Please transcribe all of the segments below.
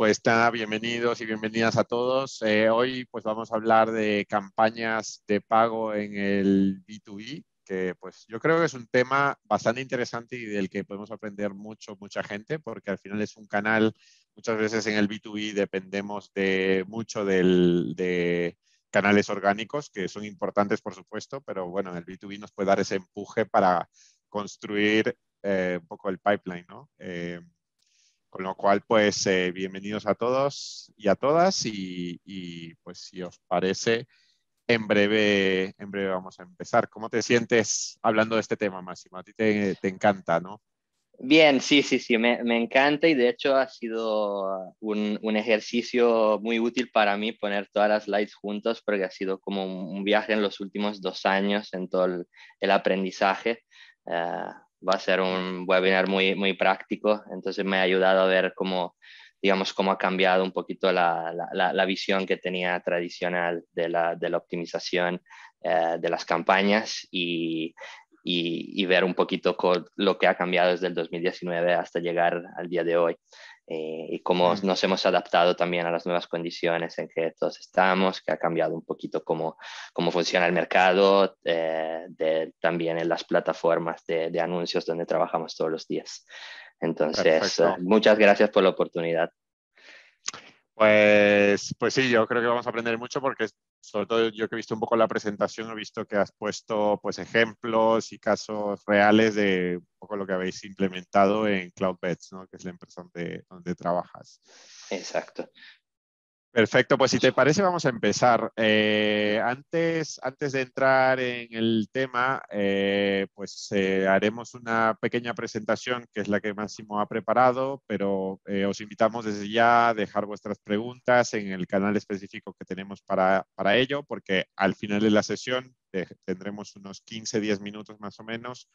Pues está, bienvenidos y bienvenidas a todos. Eh, hoy pues vamos a hablar de campañas de pago en el B2B, que pues yo creo que es un tema bastante interesante y del que podemos aprender mucho, mucha gente, porque al final es un canal, muchas veces en el B2B dependemos de mucho de canales orgánicos, que son importantes por supuesto, pero bueno, el B2B nos puede dar ese empuje para construir eh, un poco el pipeline, ¿no? Eh, con lo cual, pues eh, bienvenidos a todos y a todas y, pues si os parece, en breve, en breve vamos a empezar. ¿Cómo te sientes hablando de este tema, Máximo? A ti te, encanta, ¿no? Bien, sí, sí, sí, me, encanta y de hecho ha sido un, ejercicio muy útil para mí poner todas las slides juntos, porque ha sido como un viaje en los últimos dos años en todo el, aprendizaje. Ah, va a ser un webinar muy, muy práctico, entonces me ha ayudado a ver cómo, digamos, cómo ha cambiado un poquito la, visión que tenía tradicional de la, optimización eh, de las campañas y, y ver un poquito lo que ha cambiado desde el 2019 hasta llegar al día de hoy. Eh, y cómo nos hemos adaptado también a las nuevas condiciones en que todos estamos, que ha cambiado un poquito cómo, cómo funciona el mercado, eh, de, también en las plataformas de, anuncios donde trabajamos todos los días. Entonces, eh, muchas gracias por la oportunidad. Pues, pues sí, yo creo que vamos a aprender mucho porque sobre todo yo que he visto un poco la presentación, he visto que has puesto pues, ejemplos y casos reales de un poco lo que habéis implementado en CloudBets, ¿no? que es la empresa donde trabajas. Exacto. Perfecto, pues si te parece vamos a empezar. Eh, antes, antes de entrar en el tema, eh, pues eh, haremos una pequeña presentación que es la que Máximo ha preparado, pero os invitamos desde ya a dejar vuestras preguntas en el canal específico que tenemos para, para ello, porque al final de la sesión tendremos unos 15-10 minutos más o menos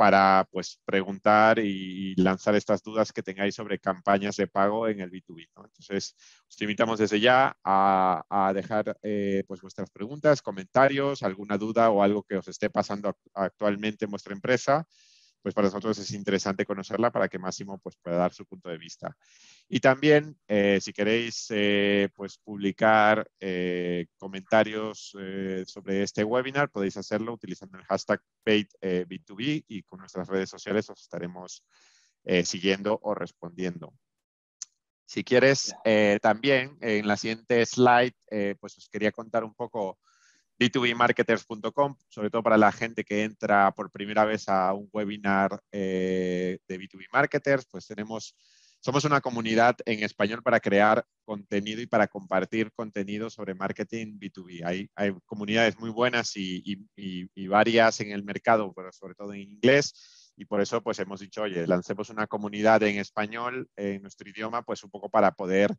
para pues preguntar y lanzar estas dudas que tengáis sobre campañas de pago en el B2B. b Entonces, os invitamos desde ya a, dejar eh, pues vuestras preguntas, comentarios, alguna duda o algo que os esté pasando actualmente en vuestra empresa pues para nosotros es interesante conocerla para que Máximo pues, pueda dar su punto de vista. Y también, eh, si queréis eh, pues, publicar eh, comentarios sobre este webinar, podéis hacerlo utilizando el hashtag b 2 b y con nuestras redes sociales os estaremos siguiendo o respondiendo. Si quieres, también en la siguiente slide, pues os quería contar un poco b2bmarketers.com, sobre todo para la gente que entra por primera vez a un webinar eh, de B2B Marketers, pues tenemos, somos una comunidad en español para crear contenido y para compartir contenido sobre marketing B2B. Hay, hay comunidades muy buenas y, y, y, y, varias en el mercado, pero sobre todo en inglés. Y por eso pues hemos dicho, oye, lancemos una comunidad en español, en nuestro idioma, pues un poco para poder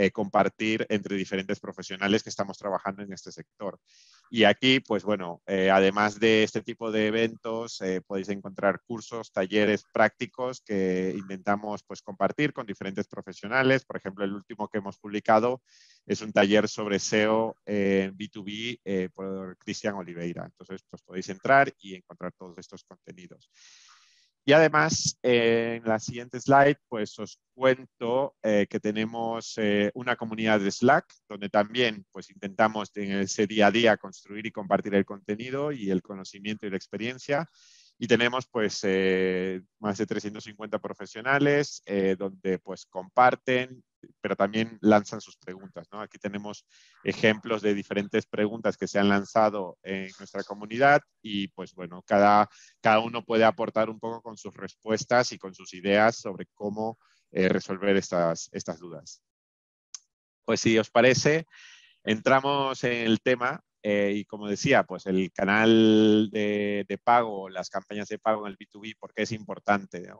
eh, compartir entre diferentes profesionales que estamos trabajando en este sector. Y aquí, pues bueno, eh, además de este tipo de eventos, eh, podéis encontrar cursos, talleres prácticos que intentamos pues, compartir con diferentes profesionales. Por ejemplo, el último que hemos publicado es un taller sobre SEO B2B por Cristian Oliveira. Entonces, pues podéis entrar y encontrar todos estos contenidos. Y además, eh, en la siguiente slide, pues os cuento eh, que tenemos eh, una comunidad de Slack, donde también pues intentamos en ese día a día construir y compartir el contenido y el conocimiento y la experiencia. Y tenemos pues más de 350 profesionales donde pues comparten pero también lanzan sus preguntas. ¿no? Aquí tenemos ejemplos de diferentes preguntas que se han lanzado en nuestra comunidad y pues bueno, cada, uno puede aportar un poco con sus respuestas y con sus ideas sobre cómo eh, resolver estas, dudas. Pues si os parece, entramos en el tema eh, y como decía, pues el canal de, de, pago, las campañas de pago en el B2B, ¿por es importante?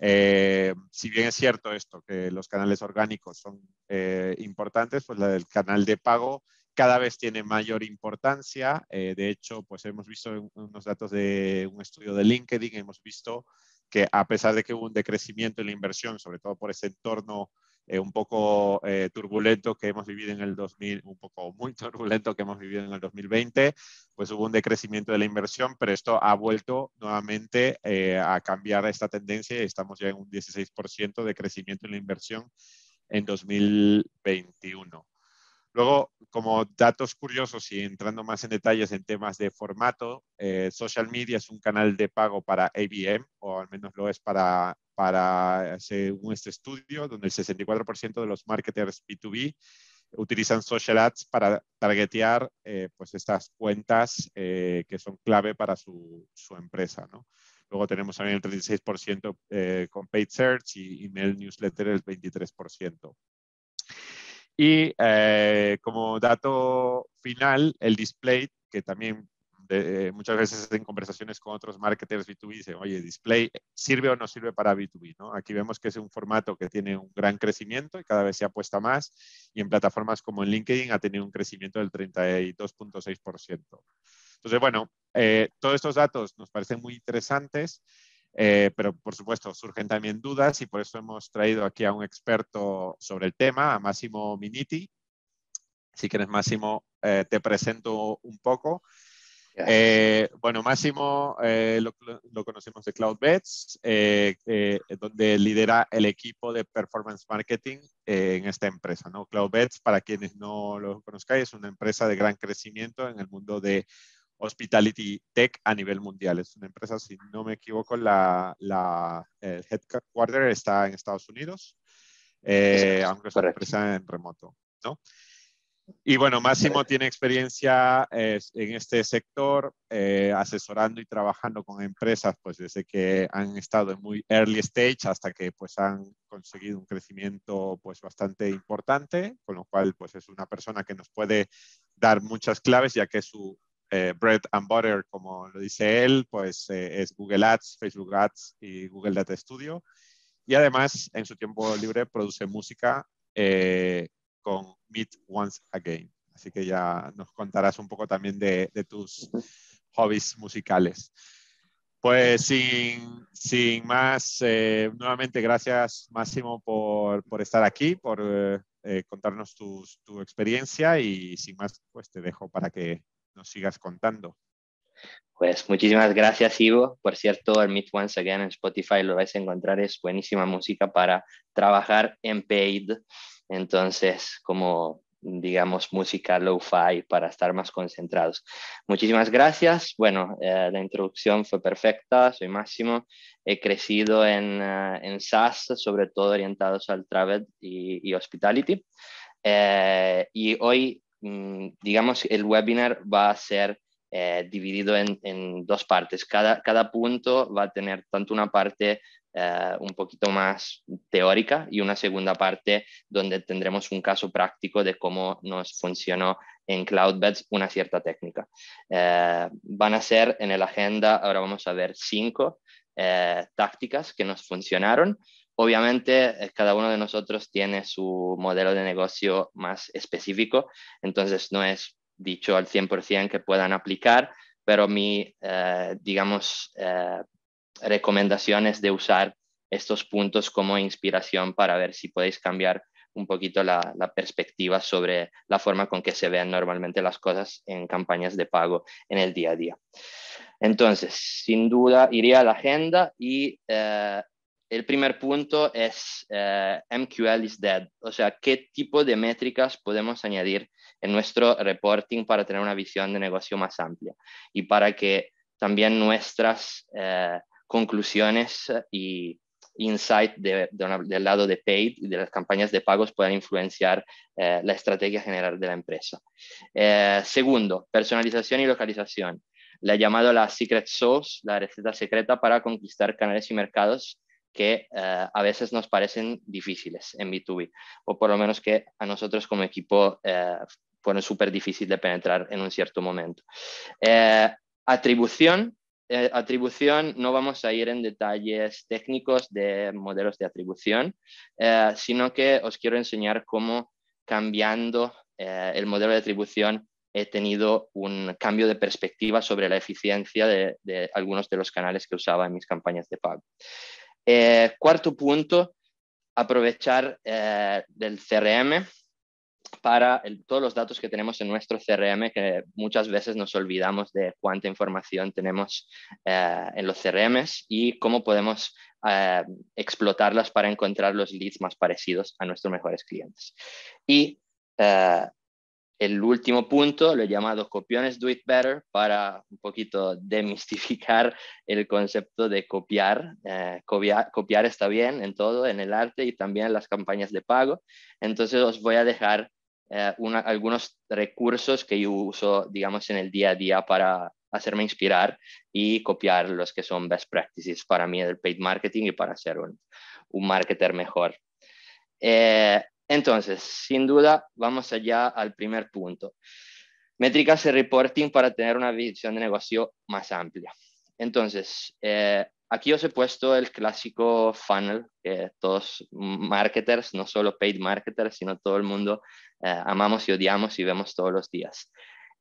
Eh, si bien es cierto esto, que los canales orgánicos son eh, importantes, pues la del canal de pago cada vez tiene mayor importancia. Eh, de hecho, pues hemos visto unos datos de un estudio de LinkedIn, hemos visto que a pesar de que hubo un decrecimiento en la inversión, sobre todo por ese entorno eh, un poco eh, turbulento que hemos vivido en el 2000, un poco muy turbulento que hemos vivido en el 2020, pues hubo un decrecimiento de la inversión, pero esto ha vuelto nuevamente eh, a cambiar esta tendencia y estamos ya en un 16% de crecimiento en la inversión en 2021. Luego, como datos curiosos y entrando más en detalles en temas de formato, social media es un canal de pago para ABM, o al menos lo es para para, hacer este estudio, donde el 64% de los marketers B2B utilizan social ads para targetear eh, pues estas cuentas eh, que son clave para su, empresa. ¿no? Luego tenemos también el 36% eh, con paid search y email newsletter el 23%. Y como dato final, el display, que también eh, eh, muchas veces en conversaciones con otros marketers B2B dicen, oye, display eh, sirve o no sirve para B2B, ¿no? Aquí vemos que es un formato que tiene un gran crecimiento y cada vez se apuesta más y en plataformas como en LinkedIn ha tenido un crecimiento del 32.6%. Entonces, bueno, todos estos datos nos parecen muy interesantes. pero por supuesto surgen también dudas y por eso hemos traído aquí a un experto sobre el tema, a Máximo Miniti. Si quieres, Máximo, te presento un poco eh, bueno, Máximo eh, lo, conocemos de Cloud eh, eh, donde lidera el equipo de performance marketing en esta empresa. ¿no? CloudBets, para quienes no lo conozcáis, es una empresa de gran crecimiento en el mundo de hospitality tech a nivel mundial. Es una empresa, si no me equivoco, la, la headquarter está en Estados Unidos, aunque es una empresa en remoto. ¿no? Y bueno, Máximo tiene experiencia eh, en este sector, eh, asesorando y trabajando con empresas, pues desde que han estado en muy early stage hasta que pues han conseguido un crecimiento pues bastante importante, con lo cual pues es una persona que nos puede dar muchas claves, ya que su eh, bread and butter, como lo dice él, pues es Google Ads, Facebook Ads y Google Data Studio. Y además, en su tiempo libre produce música con Meet Once Again. Así que ya nos contarás un poco también de, tus hobbies musicales. Pues sin, sin más, eh, nuevamente gracias Máximo por, estar aquí, por eh, eh, contarnos tu, tu experiencia y sin más, pues te dejo para que nos sigas contando. Pues muchísimas gracias, Ivo. Por cierto, el Meet Once Again en Spotify lo vais a encontrar. Es buenísima música para trabajar en paid. Entonces, como digamos, música low-fi para estar más concentrados. Muchísimas gracias. Bueno, eh, la introducción fue perfecta. Soy Máximo. He crecido en, SAS, eh, en SaaS, sobre todo orientados al travel y, hospitality. Eh, y hoy, mm, digamos, el webinar va a ser dividido en, en, dos partes. Cada, cada punto va a tener tanto una parte eh, un poquito más teórica y una segunda parte donde tendremos un caso práctico de cómo nos funcionó en CloudBeds una cierta técnica. Eh, van a ser en la agenda, ahora vamos a ver cinco eh, tácticas que nos funcionaron. Obviamente, cada uno de nosotros tiene su modelo de negocio más específico, entonces no es dicho al 100% que puedan aplicar, pero mi, digamos, recomendaciones de usar estos puntos como inspiración para ver si podéis cambiar un poquito la, perspectiva sobre la forma con que se ven normalmente las cosas en campañas de pago en el día a día. Entonces, sin duda, iría a la agenda y eh, el primer punto es eh, MQL is dead, o sea, qué tipo de métricas podemos añadir en nuestro reporting para tener una visión de negocio más amplia y para que también nuestras eh, conclusiones y insight del lado de paid y de las campañas de pagos puedan influenciar eh, la estrategia general de la empresa. Eh, segundo, personalización y localización. Le he llamado la secret sauce, la receta secreta para conquistar canales y mercados que eh, a veces nos parecen difíciles en B2B, o por lo menos que a nosotros como equipo fueron súper difíciles de penetrar en un cierto momento. atribución eh, atribución no vamos a ir en detalles técnicos de modelos de atribución, eh, sino que os quiero enseñar cómo cambiando eh, el modelo de atribución he tenido un cambio de perspectiva sobre la eficiencia de algunos de los canales que usaba en mis campañas de pago. cuarto punto, aprovechar del CRM para todos los datos que tenemos en nuestro CRM, que muchas veces nos olvidamos de cuánta información tenemos eh, en los CRMs y cómo podemos eh, explotarlas para encontrar los leads más parecidos a nuestros mejores clientes. Y eh, el último punto lo he llamado copiones do it better para un poquito demistificar el concepto de copiar. copiar. copiar. está bien en todo, en el arte y también en las campañas de pago. Entonces os voy a dejar eh, algunos recursos que yo uso, digamos, en el día a día para hacerme inspirar y copiar los que son best practices para mí del paid marketing y para ser un, un marketer mejor. Eh, entonces, sin duda, vamos allá al primer punto. Métricas y reporting para tener una visión de negocio más amplia. Entonces, eh, Aquí os he puesto el clásico funnel que todos marketers, no solo paid marketers, sino todo el mundo eh, amamos y odiamos y vemos todos los días.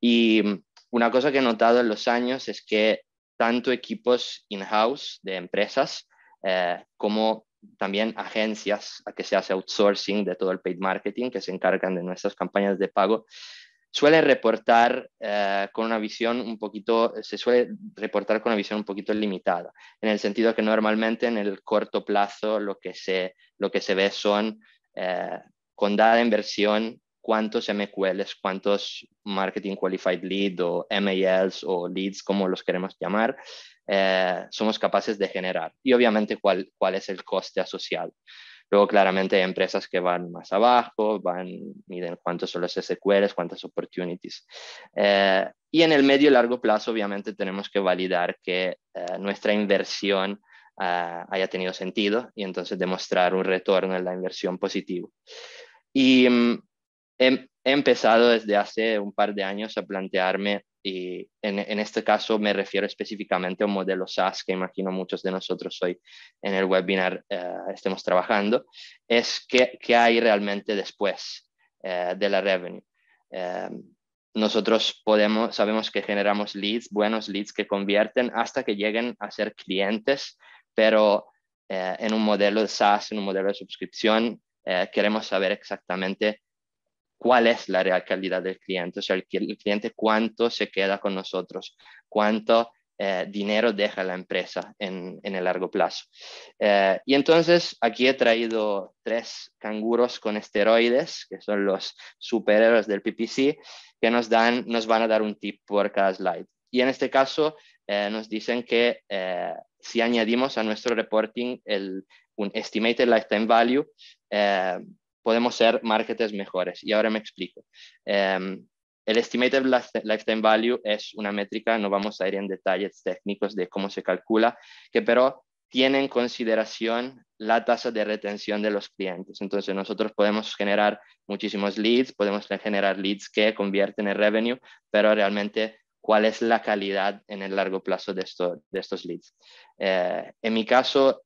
Y una cosa que he notado en los años es que tanto equipos in-house de empresas eh, como también agencias a que se hace outsourcing de todo el paid marketing que se encargan de nuestras campañas de pago, suele reportar eh, con una visión un poquito, se suele reportar con una visión un poquito limitada, en el sentido que normalmente en el corto plazo lo que se, lo que se ve son eh, con dada inversión cuántos MQLs, cuántos Marketing Qualified Lead o MALs o leads, como los queremos llamar, eh, somos capaces de generar y obviamente cuál, cuál es el coste asociado. Luego, claramente, hay empresas que van más abajo, van, miden cuántos son los SQLs, cuántas opportunities. Eh, y en el medio y largo plazo, obviamente, tenemos que validar que eh, nuestra inversión ah, haya tenido sentido y entonces demostrar un retorno en la inversión positivo. Y mm, he, empezado desde hace un par de años a plantearme y en, en, este caso me refiero específicamente a un modelo SaaS que imagino muchos de nosotros hoy en el webinar eh, estemos trabajando, es qué, qué hay realmente después eh, de la revenue. Em, nosotros podemos, sabemos que generamos leads, buenos leads que convierten hasta que lleguen a ser clientes, pero eh, en un modelo de SaaS, en un modelo de suscripción, queremos saber exactamente cuál es la real calidad del cliente, o sea, el, cliente cuánto se queda con nosotros, cuánto eh, dinero deja la empresa en, en el largo plazo. Eh, y entonces aquí he traído tres canguros con esteroides, que son los superhéroes del PPC, que nos, dan, nos van a dar un tip por cada slide. Y en este caso eh, nos dicen que si añadimos a nuestro reporting el, un estimated lifetime value, podemos ser marketers mejores. Y ahora me explico. Em, el Estimated Lifetime Value es una métrica, no vamos a ir en detalles técnicos de cómo se calcula, que pero tiene en consideración la tasa de retención de los clientes. Entonces nosotros podemos generar muchísimos leads, podemos generar leads que convierten en revenue, pero realmente cuál es la calidad en el largo plazo de, de estos leads. Eh, en mi caso,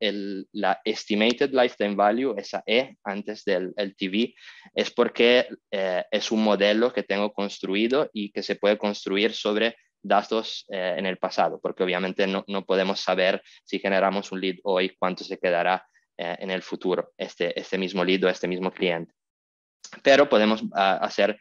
la Estimated Lifetime Value, esa E antes del TV, es porque eh, es un modelo que tengo construido y que se puede construir sobre datos eh, en el pasado, porque obviamente no, no, podemos saber si generamos un lead hoy, cuánto se quedará en el futuro, este, este mismo lead o este mismo cliente. Pero podemos ah, hacer,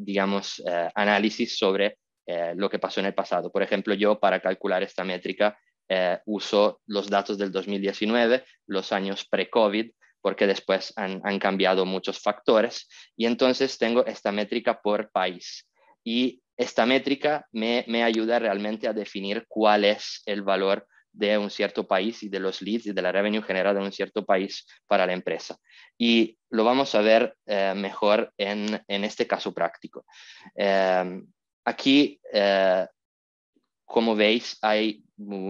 digamos, análisis sobre eh, lo que pasó en el pasado. Por ejemplo, yo para calcular esta métrica eh, uso los datos del 2019, los años pre-COVID, porque después han, cambiado muchos factores y entonces tengo esta métrica por país. Y esta métrica me, ayuda realmente a definir cuál es el valor de un cierto país y de los leads y de la revenue generada en un cierto país para la empresa. Y lo vamos a ver eh, mejor en, este caso práctico. Aquí, eh, como veis, hay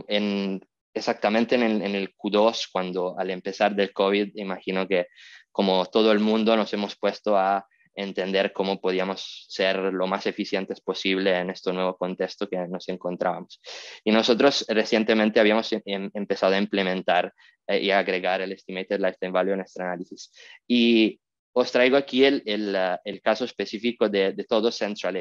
en, exactamente en el, Q2, cuando al empezar del COVID, imagino que como todo el mundo nos hemos puesto a entender cómo podíamos ser lo más eficientes posible en este nuevo contexto que nos encontrábamos. Y nosotros recientemente habíamos em, em, empezado a implementar eh, y agregar el Estimated Lifetime Value en nuestro análisis. Y os traigo aquí el, caso específico de, todo Central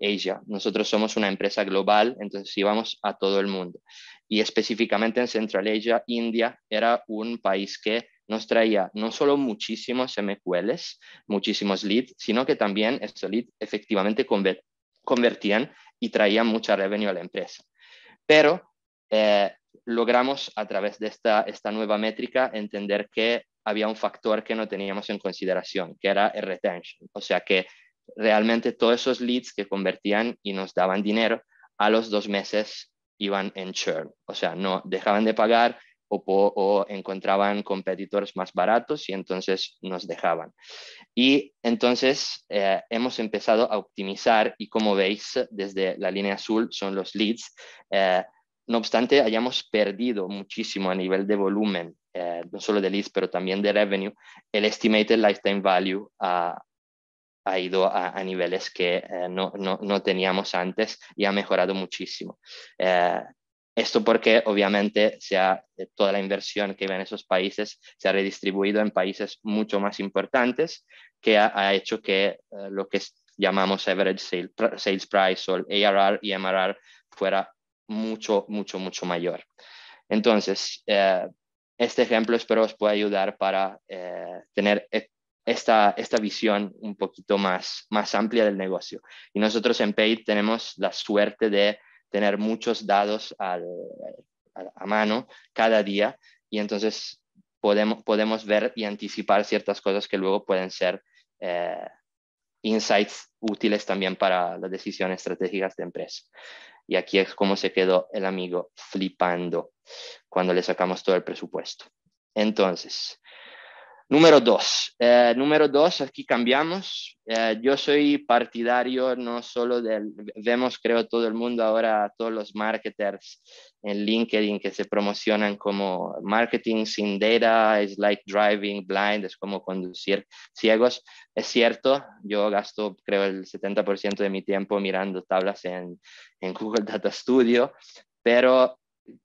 Asia. Nosotros somos una empresa global, entonces íbamos a todo el mundo. Y específicamente en Central Asia, India era un país que nos traía no solo muchísimos MQLs, muchísimos leads, sino que también estos leads efectivamente convertían y traían mucha revenue a la empresa. Pero eh, logramos a través de esta, esta nueva métrica entender que había un factor que no teníamos en consideración, que era el retention. O sea que realmente todos esos leads que convertían y nos daban dinero, a los dos meses iban en churn. O sea, no dejaban de pagar o, o encontraban competidores más baratos y entonces nos dejaban. Y entonces eh, hemos empezado a optimizar y como veis desde la línea azul son los leads. Eh, no obstante, hayamos perdido muchísimo a nivel de volumen eh, no solo de leads, pero también de revenue, el estimated lifetime value ah, ha, ido a, niveles que eh, no, no, no, teníamos antes y ha mejorado muchísimo. Eh, esto porque obviamente se ha, toda la inversión que iba en esos países se ha redistribuido en países mucho más importantes que ha, hecho que lo que llamamos average sales price o ARR y MRR fuera mucho, mucho, mucho mayor. Entonces, este ejemplo espero os pueda ayudar para eh, tener e, esta, visión un poquito más, más amplia del negocio. Y nosotros en Pay tenemos la suerte de tener muchos dados a, mano cada día y entonces podemos, podemos ver y anticipar ciertas cosas que luego pueden ser eh, insights útiles también para las decisiones estratégicas de empresa. Y aquí es como se quedó el amigo flipando cuando le sacamos todo el presupuesto. Entonces, Número dos, eh, número dos, aquí cambiamos. Eh, yo soy partidario no solo del, vemos creo todo el mundo ahora, todos los marketers en LinkedIn que se promocionan como marketing sin data es like driving blind, es como conducir ciegos. Es cierto, yo gasto creo el 70% de mi tiempo mirando tablas en, en Google Data Studio, pero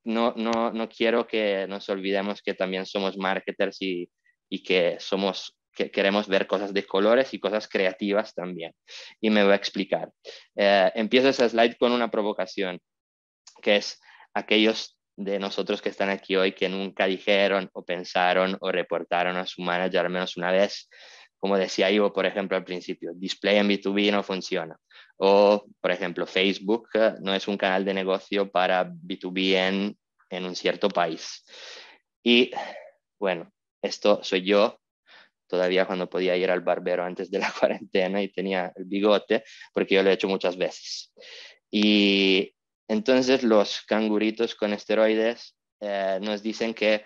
no, no, no quiero que nos olvidemos que también somos marketers y y que somos que queremos ver cosas de colores y cosas creativas también. Y me voy a explicar. Eh, empiezo ese slide con una provocación, que es aquellos de nosotros que están aquí hoy que nunca dijeron o pensaron o reportaron a su manager al menos una vez, como decía Ivo, por ejemplo, al principio, display en B2B no funciona. O, por ejemplo, Facebook eh, no es un canal de negocio para B2B en, en un cierto país. Y, bueno, esto soy yo, todavía cuando podía ir al barbero antes de la cuarentena y tenía el bigote, porque yo lo he hecho muchas veces. Y entonces los canguritos con esteroides eh, nos dicen que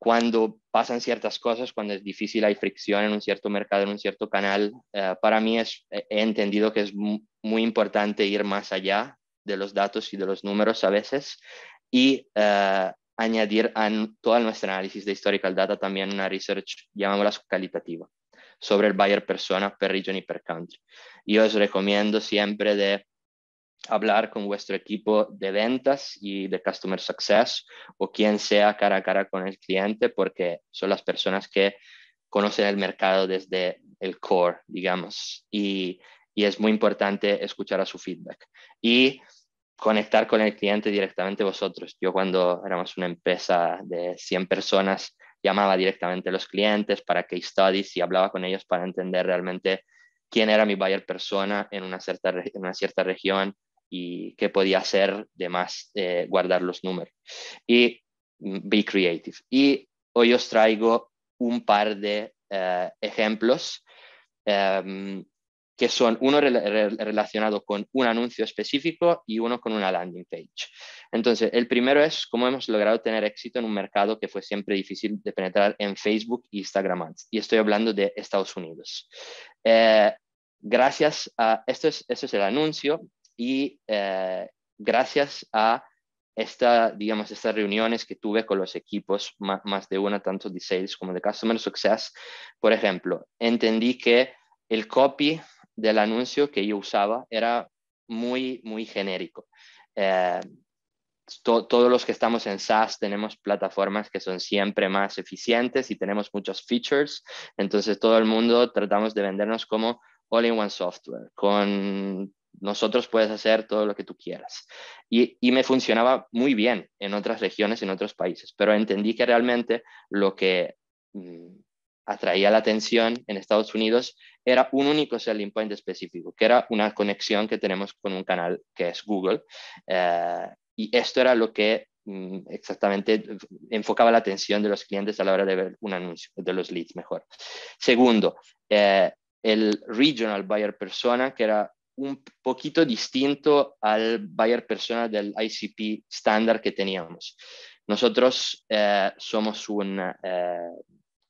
cuando pasan ciertas cosas, cuando es difícil, hay fricción en un cierto mercado, en un cierto canal, eh, para mí es, eh, he entendido que es muy importante ir más allá de los datos y de los números a veces y añadir a todo nuestro análisis de historical data también una research, llamémosla calitativa, sobre el buyer persona per region y per country. Yo os recomiendo siempre de hablar con vuestro equipo de ventas y de customer success o quien sea cara a cara con el cliente porque son las personas que conocen el mercado desde el core, digamos, y, y es muy importante escuchar a su feedback. Y conectar con el cliente directamente vosotros. Yo cuando éramos una empresa de 100 personas, llamaba directamente a los clientes para case studies y hablaba con ellos para entender realmente quién era mi buyer persona en una cierta, en una cierta región y qué podía hacer de más eh, guardar los números. Y mm, be creative. Y hoy os traigo un par de eh, ejemplos. Em, que son uno relacionado con un anuncio específico y uno con una landing page. Entonces, el primero es cómo hemos logrado tener éxito en un mercado que fue siempre difícil de penetrar en Facebook e Instagram Y estoy hablando de Estados Unidos. Eh, gracias a, esto es, es el anuncio y eh, gracias a esta, digamos, estas reuniones que tuve con los equipos, más, más de una, tanto de sales como de customer success, por ejemplo, entendí que el copy del anuncio que yo usaba era muy, muy genérico. Eh, todos los que estamos en SaaS tenemos plataformas que son siempre más eficientes y tenemos muchos features, entonces todo el mundo tratamos de vendernos como all-in-one software, con nosotros puedes hacer todo lo que tú quieras. Y, y, me funcionaba muy bien en otras regiones, en otros países, pero entendí que realmente lo que mm, atraía la atención en Estados Unidos era un único selling point específico, que era una conexión que tenemos con un canal que es Google. Eh, y esto era lo que mm, exactamente enfocaba la atención de los clientes a la hora de ver un anuncio, de los leads mejor. Segundo, eh, el regional buyer persona, que era un poquito distinto al buyer persona del ICP estándar que teníamos. Nosotros eh, somos un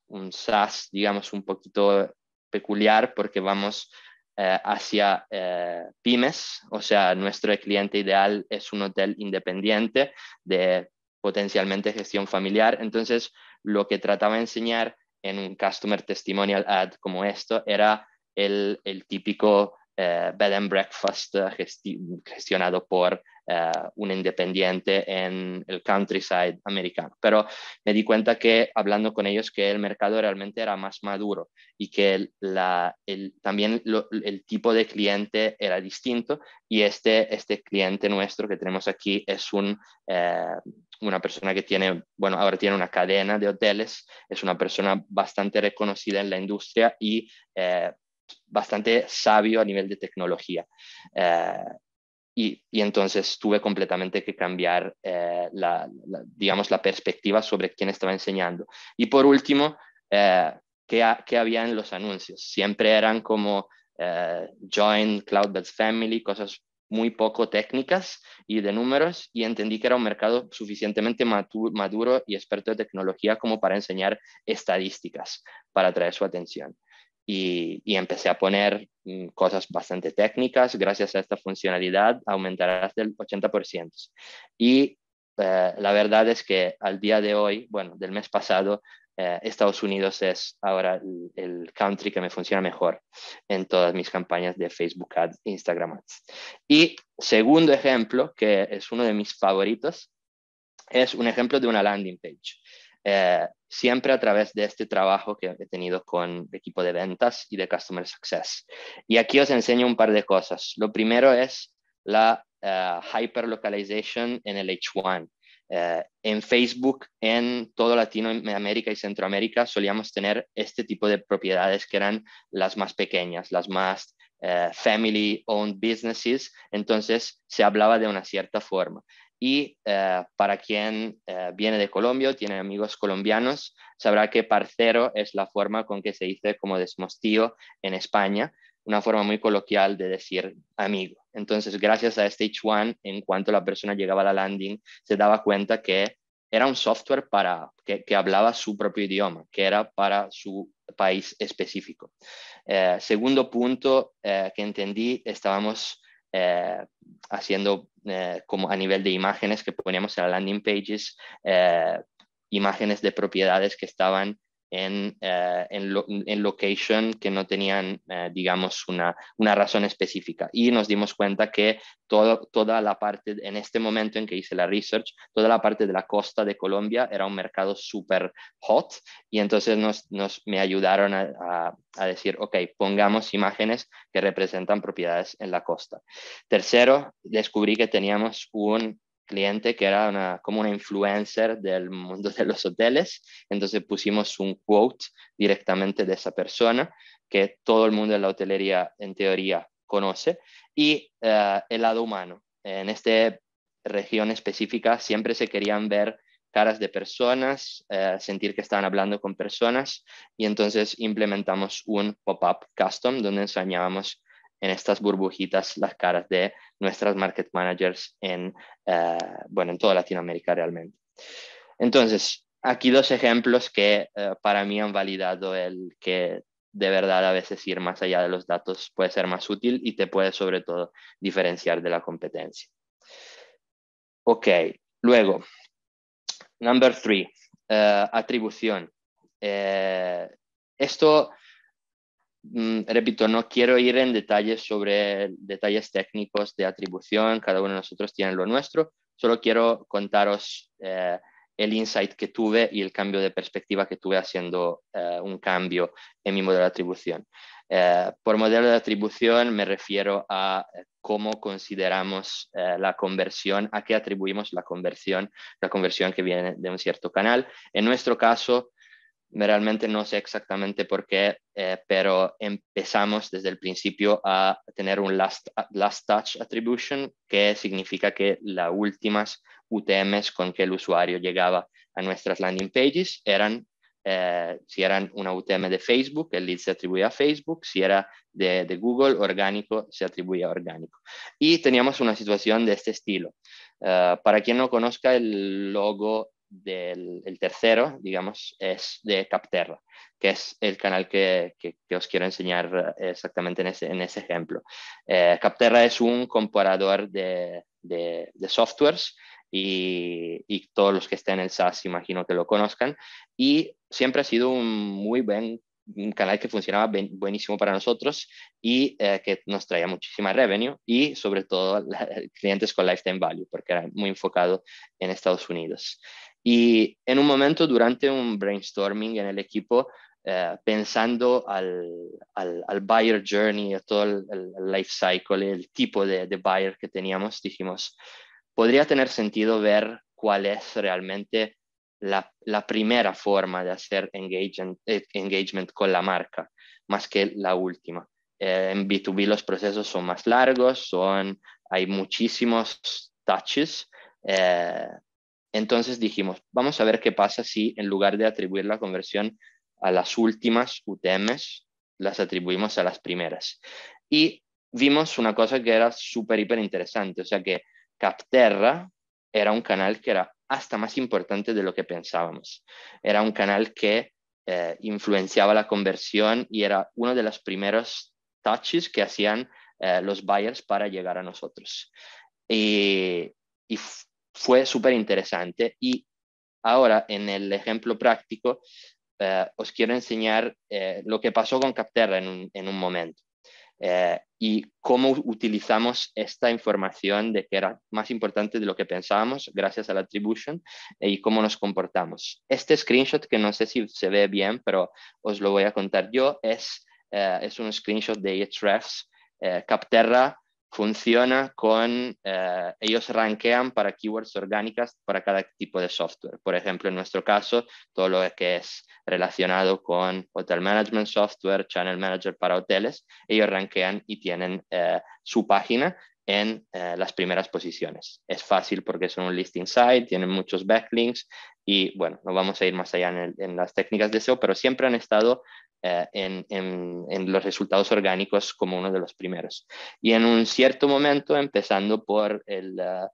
un SaaS, digamos, un poquito peculiar porque vamos eh, hacia eh, pymes, o sea, nuestro cliente ideal es un hotel independiente de potencialmente gestión familiar. Entonces, lo que trataba de enseñar en un Customer Testimonial Ad como esto era el, el típico eh, bed and breakfast eh, gestionado por eh, un independiente en el countryside americano. Pero me di cuenta que hablando con ellos que el mercado realmente era más maduro y que la, también el tipo de cliente era distinto y este, este cliente nuestro que tenemos aquí es un... una persona que tiene, bueno, ahora tiene una cadena de hoteles, es una persona bastante reconocida en la industria y bastante sabio a nivel de tecnología. Eh, y, entonces tuve completamente que cambiar, eh, la, digamos, la perspectiva sobre quién estaba enseñando. Y por último, eh, ¿qué, había en los anuncios? Siempre eran como Join that's Family, cosas muy poco técnicas y de números y entendí que era un mercado suficientemente maduro y experto de tecnología como para enseñar estadísticas para atraer su atención y, empecé a poner mm, cosas bastante técnicas. Gracias a esta funcionalidad aumentarás del 80%. Y eh, la verdad es que al día de hoy, bueno, del mes pasado, eh, Estados Unidos es ahora el, el, country que me funciona mejor en todas mis campañas de Facebook Ads, Instagram Ads. Y segundo ejemplo, que es uno de mis favoritos, es un ejemplo de una landing page. Eh, siempre a través de este trabajo que he tenido con el equipo de ventas y de Customer Success. Y aquí os enseño un par de cosas. Lo primero es la hyperlocalización eh, hyperlocalization en el H1. Eh, en Facebook, en todo Latinoamérica y Centroamérica, solíamos tener este tipo de propiedades que eran las más pequeñas, las más family-owned businesses. Entonces, se hablaba de una cierta forma. Y eh, para quien eh, viene de Colombia tiene amigos colombianos, sabrá que parcero es la forma con que se dice como desmostío en España, una forma muy coloquial de decir amigo. Entonces, gracias a Stage One, en cuanto la persona llegaba a la landing, se daba cuenta que era un software para, que, hablaba su propio idioma, que era para su país específico. Eh, segundo punto que entendí, estábamos eh, haciendo eh, como a nivel de imágenes que poníamos en la landing pages, eh, imágenes de propiedades que estaban en, eh, en, location que no tenían, eh, digamos, una, una, razón específica. Y nos dimos cuenta que todo, toda la parte, en este momento en que hice la research, toda la parte de la costa de Colombia era un mercado súper hot y entonces nos, nos me ayudaron a, a, decir, ok, pongamos imágenes que representan propiedades en la costa. Tercero, descubrí que teníamos un cliente que era como una influencer del mundo de los hoteles. Entonces pusimos un quote directamente de esa persona que todo el mundo de la hotelería en teoría conoce y eh, el lado humano. En esta región específica siempre se querían ver caras de personas, eh, sentir que estaban hablando con personas y entonces implementamos un pop-up custom donde enseñábamos en estas burbujitas las caras de nuestras market managers en, eh, bueno, en toda Latinoamérica realmente. Entonces, aquí dos ejemplos que eh, para mí han validado el que de verdad a veces ir más allá de los datos puede ser más útil y te puede sobre todo diferenciar de la competencia. Ok, luego, number three, eh, atribución. esto Mm, repito, no quiero ir en detalles sobre detalles técnicos de atribución, cada uno de nosotros tiene lo nuestro, solo quiero contaros eh, el insight que tuve y el cambio de perspectiva que tuve haciendo eh, un cambio en mi modelo de atribución. Eh, por modelo de atribución me refiero a cómo consideramos la conversión, a qué atribuimos la conversión, la conversión que viene de un cierto canal. En nuestro caso, realmente no sé exactamente por qué, eh, pero empezamos desde el principio a tener un last, last touch attribution, que significa que las últimas UTMs con que el usuario llegaba a nuestras landing pages eran, eh, si eran una UTM de Facebook, el lead se atribuía a Facebook, si era de, Google, orgánico, se atribuía a orgánico. Y teníamos una situación de este estilo. Eh, para quien no conozca el logo del el tercero, digamos, es de Capterra, que es el canal que, que, os quiero enseñar eh, exactamente en ese, ejemplo. Eh, Capterra es un comparador de, de, softwares y, todos los que estén en el SaaS imagino que lo conozcan y siempre ha sido un muy buen canal que funcionaba buenísimo para nosotros y eh, que nos traía muchísima revenue y sobre todo clientes con lifetime value porque era muy enfocado en Estados Unidos. Y en un momento durante un brainstorming en el equipo, eh, pensando al, al, buyer journey, a todo el, life cycle, el tipo de, de buyer que teníamos, dijimos, podría tener sentido ver cuál es realmente la, la, primera forma de hacer engagement, eh, engagement, con la marca, más que la última. Eh, en B2B los procesos son más largos, son, hay muchísimos touches, entonces dijimos, vamos a ver qué pasa si en lugar de atribuir la conversión a las últimas UTMs, las atribuimos a las primeras. Y vimos una cosa que era súper, hiper interesante, o sea que Capterra era un canal que era hasta más importante de lo que pensábamos. Era un canal que eh, influenciaba la conversión y era uno de los primeros touches que hacían eh, los buyers para llegar a nosotros. Y, y fue súper interesante y ahora en el ejemplo práctico eh, os quiero enseñar eh, lo que pasó con Capterra en un, momento eh, y cómo utilizamos esta información de que era más importante de lo que pensábamos gracias a la attribution y cómo nos comportamos. Este screenshot que no sé si se ve bien, pero os lo voy a contar yo, es, es un screenshot de Ahrefs. Capterra funciona con, eh, ellos rankean para keywords orgánicas para cada tipo de software. Por ejemplo, en nuestro caso, todo lo que es relacionado con hotel management software, channel manager para hoteles, ellos rankean y tienen eh, su página en eh, las primeras posiciones. Es fácil porque son un listing site, tienen muchos backlinks y bueno, no vamos a ir más allá en, en las técnicas de SEO, pero siempre han estado eh, en, en, los resultados orgánicos como uno de los primeros. Y en un cierto momento, empezando por el... Eh,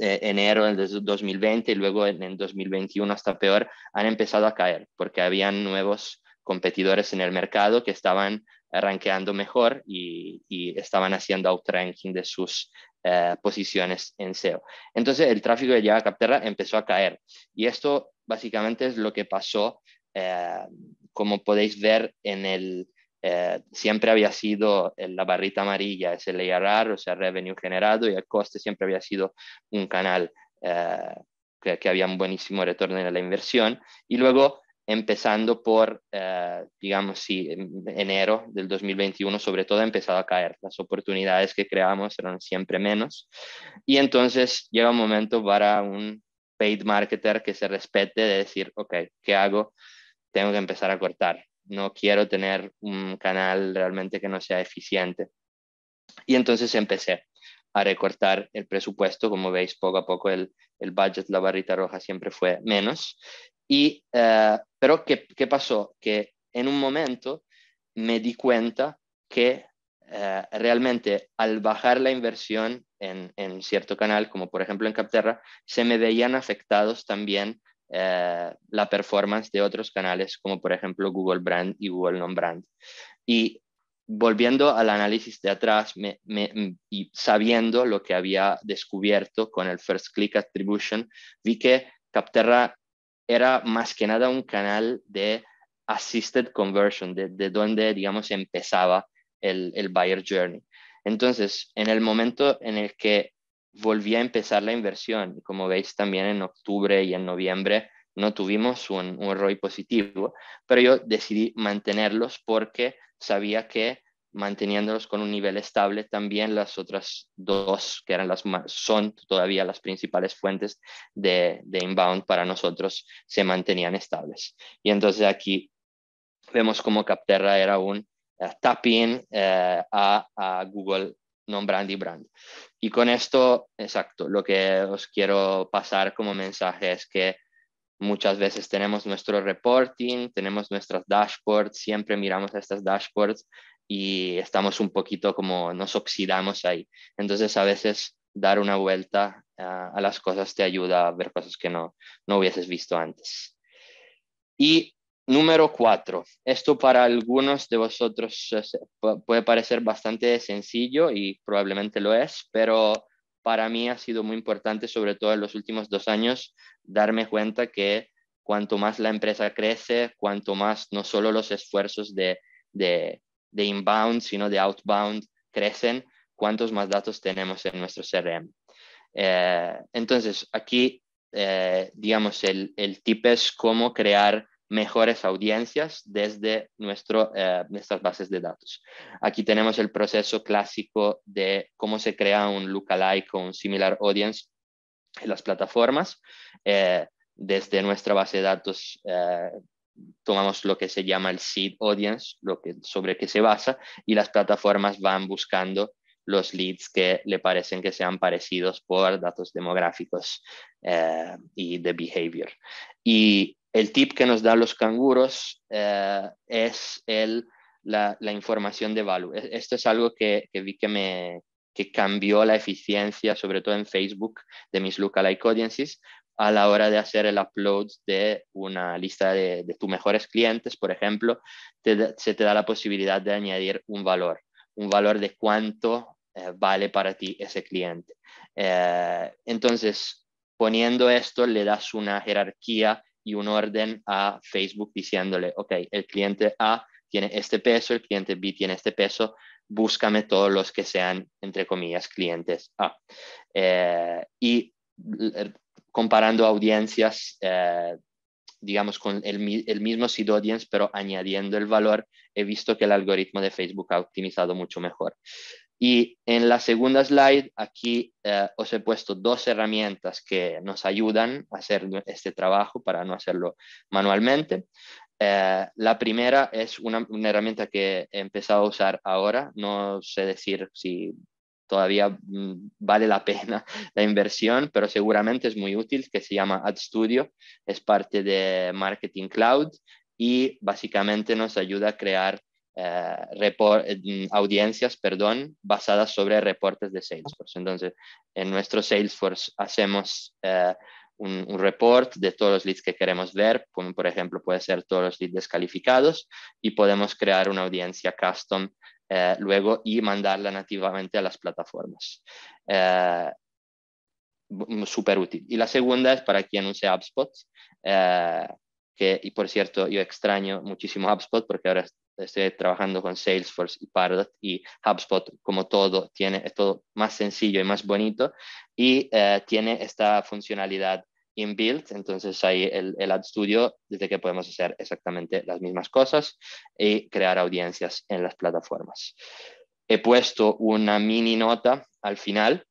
eh, enero del 2020 y luego en, 2021 hasta peor, han empezado a caer porque habían nuevos competidores en el mercado que estaban rankeando mejor y, y estaban haciendo outranking de sus posiciones en SEO. Entonces el tráfico de Java Capterra empezó a caer y esto básicamente es lo que pasó como podéis ver en el, eh, siempre había sido la barrita amarilla, es el ARR, o sea, revenue generado, y el coste siempre había sido un canal eh, que, había un buenísimo retorno en la inversión. Y luego, empezando por, eh, digamos, si enero del 2021, sobre todo ha empezado a caer. Las oportunidades que creamos eran siempre menos. Y entonces llega un momento para un paid marketer que se respete de decir, ok, ¿qué hago? tengo que empezar a cortar. No quiero tener un canal realmente que no sea eficiente. Y entonces empecé a recortar el presupuesto. Como veis, poco a poco el, el budget, la barrita roja siempre fue menos. Y, eh, pero ¿qué, ¿qué, pasó? Que en un momento me di cuenta que eh, realmente al bajar la inversión en, en, cierto canal, como por ejemplo en Capterra, se me veían afectados también eh, la performance de otros canales, como por ejemplo Google Brand y Google Non-Brand. Y volviendo al análisis de atrás mm, y sabiendo lo que había descubierto con el First Click Attribution, vi que Capterra era más que nada un canal de assisted conversion, de, donde, digamos, empezaba el, el buyer journey. Entonces, en el momento en el que volví a empezar la inversión. Como veis, también en octubre y en noviembre no tuvimos un, un ROI positivo, pero yo decidí mantenerlos porque sabía que manteniéndolos con un nivel estable, también las otras dos, que eran las son todavía las principales fuentes de, inbound para nosotros, se mantenían estables. Y entonces aquí vemos como Capterra era un eh, tap-in eh, a, a, Google no brand y brand. Y con esto, exacto, lo que os quiero pasar como mensaje es que muchas veces tenemos nuestro reporting, tenemos nuestras dashboards, siempre miramos estas dashboards y estamos un poquito como nos oxidamos ahí. Entonces a veces dar una vuelta eh, a las cosas te ayuda a ver cosas que no, no hubieses visto antes. Y Número cuatro. Esto para algunos de vosotros puede parecer bastante sencillo y probablemente lo es, pero para mí ha sido muy importante, sobre todo en los últimos dos años, darme cuenta que cuanto más la empresa crece, cuanto más no solo los esfuerzos de, de, de inbound, sino de outbound crecen, cuantos más datos tenemos en nuestro CRM. Eh, entonces, aquí, eh, digamos, el, el tip es cómo crear mejores audiencias desde nuestro, eh, nuestras bases de datos. Aquí tenemos el proceso clásico de cómo se crea un lookalike o un similar audience en las plataformas. Eh, desde nuestra base de datos eh, tomamos lo que se llama el seed audience, lo que, sobre qué se basa, y las plataformas van buscando los leads que le parecen que sean parecidos por datos demográficos y de behavior. Y el tip que nos dan los canguros eh, es la, información de valor e-, Esto es algo que, vi que me cambió la eficiencia, sobre todo en Facebook, de mis lookalike audiences a la hora de hacer el upload de una lista de, tus mejores clientes, por ejemplo, se te da la posibilidad de añadir un valor, un valor de cuánto eh, vale para ti ese cliente. Eh, entonces, poniendo esto, le das una jerarquía y un orden a Facebook diciéndole, ok, el cliente A tiene este peso, el cliente B tiene este peso, búscame todos los que sean, entre comillas, clientes A. Eh, y er, comparando audiencias, eh, digamos, con el, mismo seed audience, pero añadiendo el valor, he visto que el algoritmo de Facebook ha optimizado mucho mejor. Y en la segunda slide, aquí eh, os he puesto dos herramientas que nos ayudan a hacer este trabajo para no hacerlo manualmente. Eh, la primera es una, herramienta que he empezado a usar ahora. No sé decir si todavía mm, vale la pena la inversión, pero seguramente es muy útil, que se llama Ad Studio. Es parte de Marketing Cloud y básicamente nos ayuda a crear eh, report, audiencias perdón, basadas sobre reportes de Salesforce. Entonces, en nuestro Salesforce hacemos eh, un, report de todos los leads que queremos ver, como por ejemplo puede ser todos los leads descalificados y podemos crear una audiencia custom eh, luego y mandarla nativamente a las plataformas súper útil. Y la segunda es para quien use HubSpot, eh, que, y por cierto, yo extraño muchísimo HubSpot porque ahora estoy trabajando con Salesforce y Pardot y HubSpot, como todo, tiene es todo más sencillo y más bonito y eh, tiene esta funcionalidad inbuilt, entonces ahí el, el, Ad Studio, desde que podemos hacer exactamente las mismas cosas y crear audiencias en las plataformas. He puesto una mini nota al final,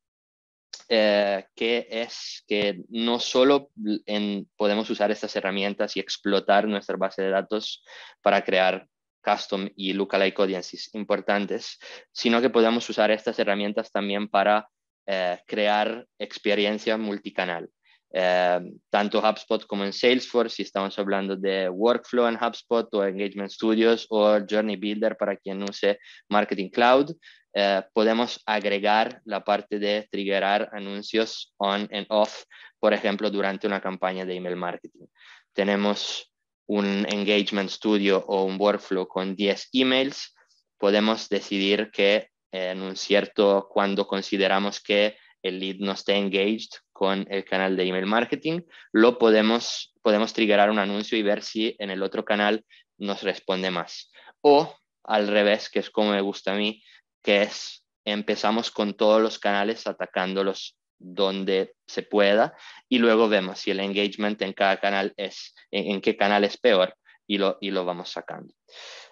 eh, que es que no solo en, podemos usar estas herramientas y explotar nuestra base de datos para crear custom y lookalike audiences importantes, sino que podemos usar estas herramientas también para eh, crear experiencia multicanal. Eh, tanto HubSpot como en Salesforce, si estamos hablando de workflow en HubSpot o Engagement Studios o Journey Builder para quien use Marketing Cloud, eh, podemos agregar la parte de triggerar anuncios on and off, por ejemplo, durante una campaña de email marketing. Tenemos un engagement studio o un workflow con 10 emails, podemos decidir que eh, en un cierto, cuando consideramos que el lead no está engaged con el canal de email marketing, lo podemos, podemos triggerar un anuncio y ver si en el otro canal nos responde más. O al revés, que es como me gusta a mí, que es empezamos con todos los canales atacándolos donde se pueda y luego vemos si el engagement en cada canal es, en, qué canal es peor y lo, y lo vamos sacando.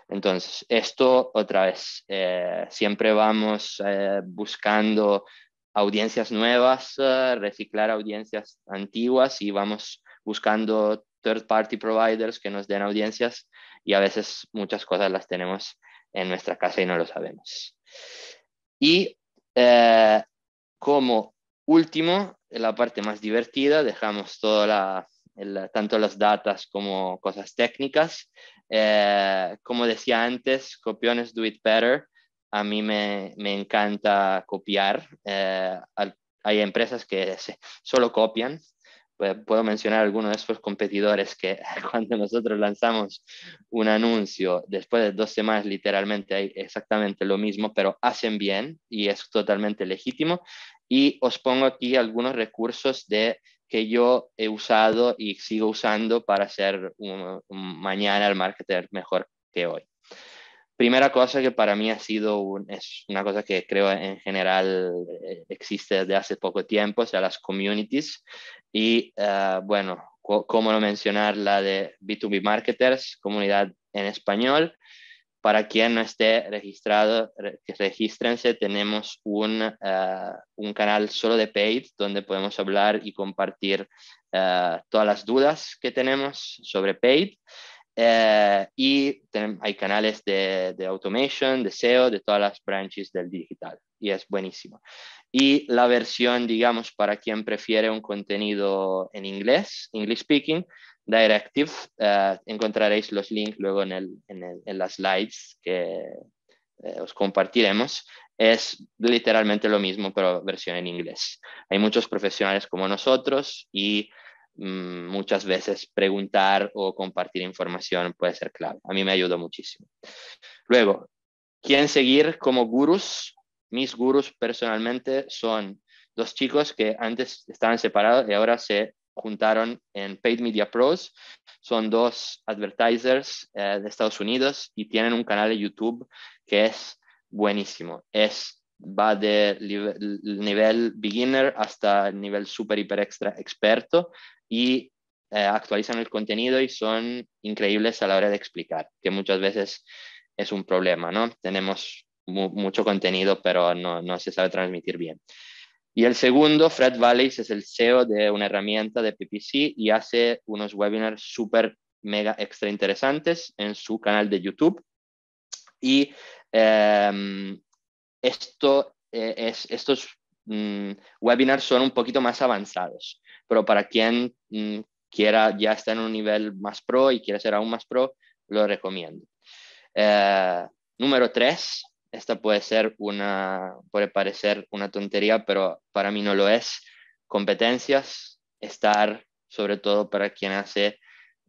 Entonces, esto otra vez, eh, siempre vamos eh, buscando audiencias nuevas, eh, reciclar audiencias antiguas y vamos buscando third party providers que nos den audiencias y a veces muchas cosas las tenemos en nuestra casa y no lo sabemos. Y como último, la parte más divertida, dejamos toda la, tanto las datas como cosas técnicas. Eh, como decía antes, copiones do it better. A mí me, me encanta copiar. Eh, hay empresas que solo copian. Puedo mencionar algunos de estos competidores que cuando nosotros lanzamos un anuncio, después de dos semanas literalmente hay exactamente lo mismo, pero hacen bien y es totalmente legítimo. Y os pongo aquí algunos recursos de, que yo he usado y sigo usando para ser mañana el marketer mejor que hoy. Primera cosa que para mí ha sido es una cosa que creo en general eh, existe desde hace poco tiempo, o sea, las communities. Y eh, bueno, cómo no mencionar la de B2B Marketers, comunidad en español. Para quien no esté registrado, que regístrense. Tenemos un, eh, un canal solo de paid donde podemos hablar y compartir eh, todas las dudas que tenemos sobre paid. Eh, y hay canales de, de, automation, de SEO, de todas las branches del digital. Y es buenísimo. Y la versión, digamos, para quien prefiere un contenido en inglés, English speaking, Directive, eh, encontraréis los links luego en, las slides que eh, os compartiremos. Es literalmente lo mismo, pero versión en inglés. Hay muchos profesionales como nosotros y mm, muchas veces preguntar o compartir información puede ser clave. A mí me ayudó muchísimo. Luego, ¿quién seguir como gurús? Mis gurús personalmente son dos chicos que antes estaban separados y ahora se juntaron en Paid Media Pros. Son dos advertisers eh, de Estados Unidos y tienen un canal de YouTube que es buenísimo. Es, va de nivel, beginner hasta nivel super, hiper, extra experto y eh, actualizan el contenido y son increíbles a la hora de explicar, que muchas veces es un problema, ¿no? Tenemos mucho contenido, pero no, no se sabe transmitir bien. Y el segundo, Fred Valleys, es el CEO de una herramienta de PPC y hace unos webinars súper, mega, extra interesantes en su canal de YouTube. Y em, esto, e, es, estos mm, webinars son un poquito más avanzados, pero para quien mm, quiera ya está en un nivel más pro y quiere ser aún más pro, lo recomiendo. Eh, número tres, esta puede ser una, puede parecer una tontería, pero para mí no lo es. Competencias, estar sobre todo para quien hace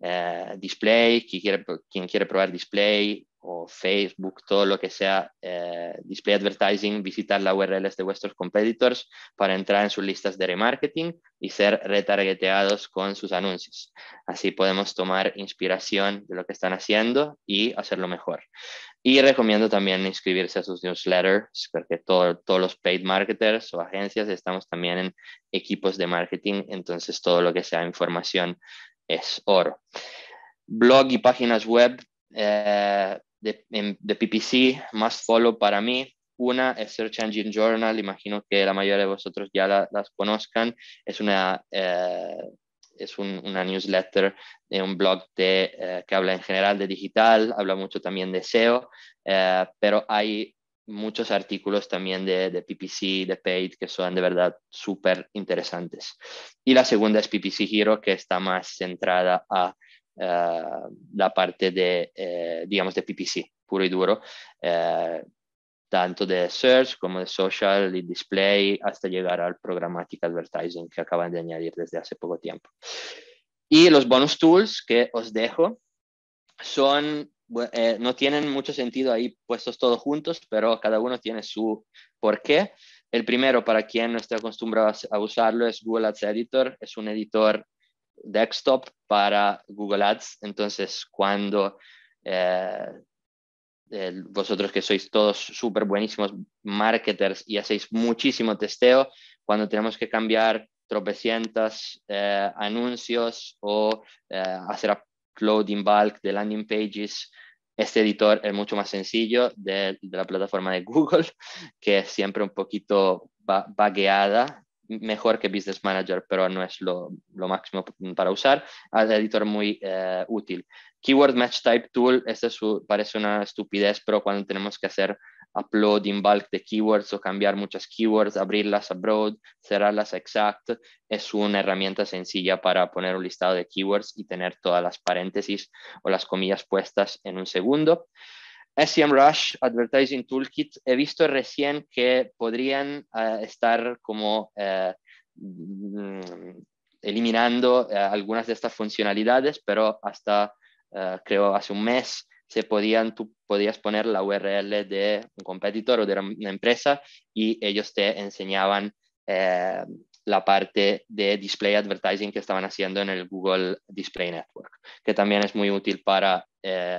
eh, display, quien quiere, probar display o Facebook, todo lo que sea eh, display advertising, visitar las URLs de vuestros competitors para entrar en sus listas de remarketing y ser retargeteados con sus anuncios. Así podemos tomar inspiración de lo que están haciendo y hacerlo mejor. Y recomiendo también inscribirse a sus newsletters, porque todos los paid marketers o agencias estamos también en equipos de marketing, entonces todo lo que sea información es oro. Blog y páginas web eh, de, PPC, más follow para mí, una es Search Engine Journal, imagino que la mayoría de vosotros ya las conozcan. Es una eh, es una newsletter, de eh, un blog de, eh, que habla en general de digital, habla mucho también de SEO, eh, pero hay muchos artículos también de, de, PPC, de paid, que son de verdad súper interesantes. Y la segunda es PPC Hero, que está más centrada a la parte de, digamos, de PPC, puro y duro tanto de search como de social y display hasta llegar al programmatic advertising que acaban de añadir desde hace poco tiempo. Y los bonus tools que os dejo son, eh, no tienen mucho sentido ahí puestos todos juntos, pero cada uno tiene su porqué. El primero, para quien no esté acostumbrado a usarlo, es Google Ads Editor. Es un editor desktop para Google Ads. Entonces, cuando eh, vosotros que sois todos súper buenísimos marketers y hacéis muchísimo testeo, cuando tenemos que cambiar tropecientas eh, anuncios o eh, hacer upload in bulk de landing pages, este editor es mucho más sencillo de, la plataforma de Google, que es siempre un poquito vagueada, mejor que Business Manager, pero no es lo, lo máximo para usar, es un editor muy eh, útil. Keyword Match Type Tool, este parece una estupidez, pero cuando tenemos que hacer upload in bulk de keywords o cambiar muchas keywords, abrirlas abroad, cerrarlas exact, es una herramienta sencilla para poner un listado de keywords y tener todas las paréntesis o las comillas puestas en un segundo. SEMrush Advertising Toolkit, he visto recién que podrían eh, estar como eh, mm, eliminando eh, algunas de estas funcionalidades, pero hasta creó eh, creo hace un mes, se podían, tú podías poner la URL de un competidor o de una empresa y ellos te enseñaban eh, la parte de display advertising que estaban haciendo en el Google Display Network, que también es muy útil para, eh,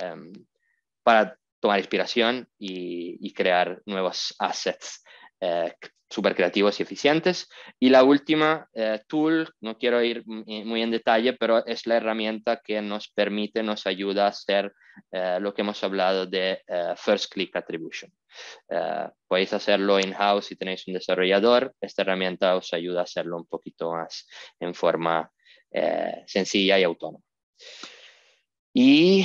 tomar inspiración y crear nuevos assets eh, súper creativos y eficientes. Y la última, eh, Tool, no quiero ir eh, muy en detalle, pero es la herramienta que nos permite, nos ayuda a hacer lo que hemos hablado de First Click Attribution. podéis hacerlo in-house si tenéis un desarrollador. Esta herramienta os ayuda a hacerlo un poquito más en forma sencilla y autónoma. Y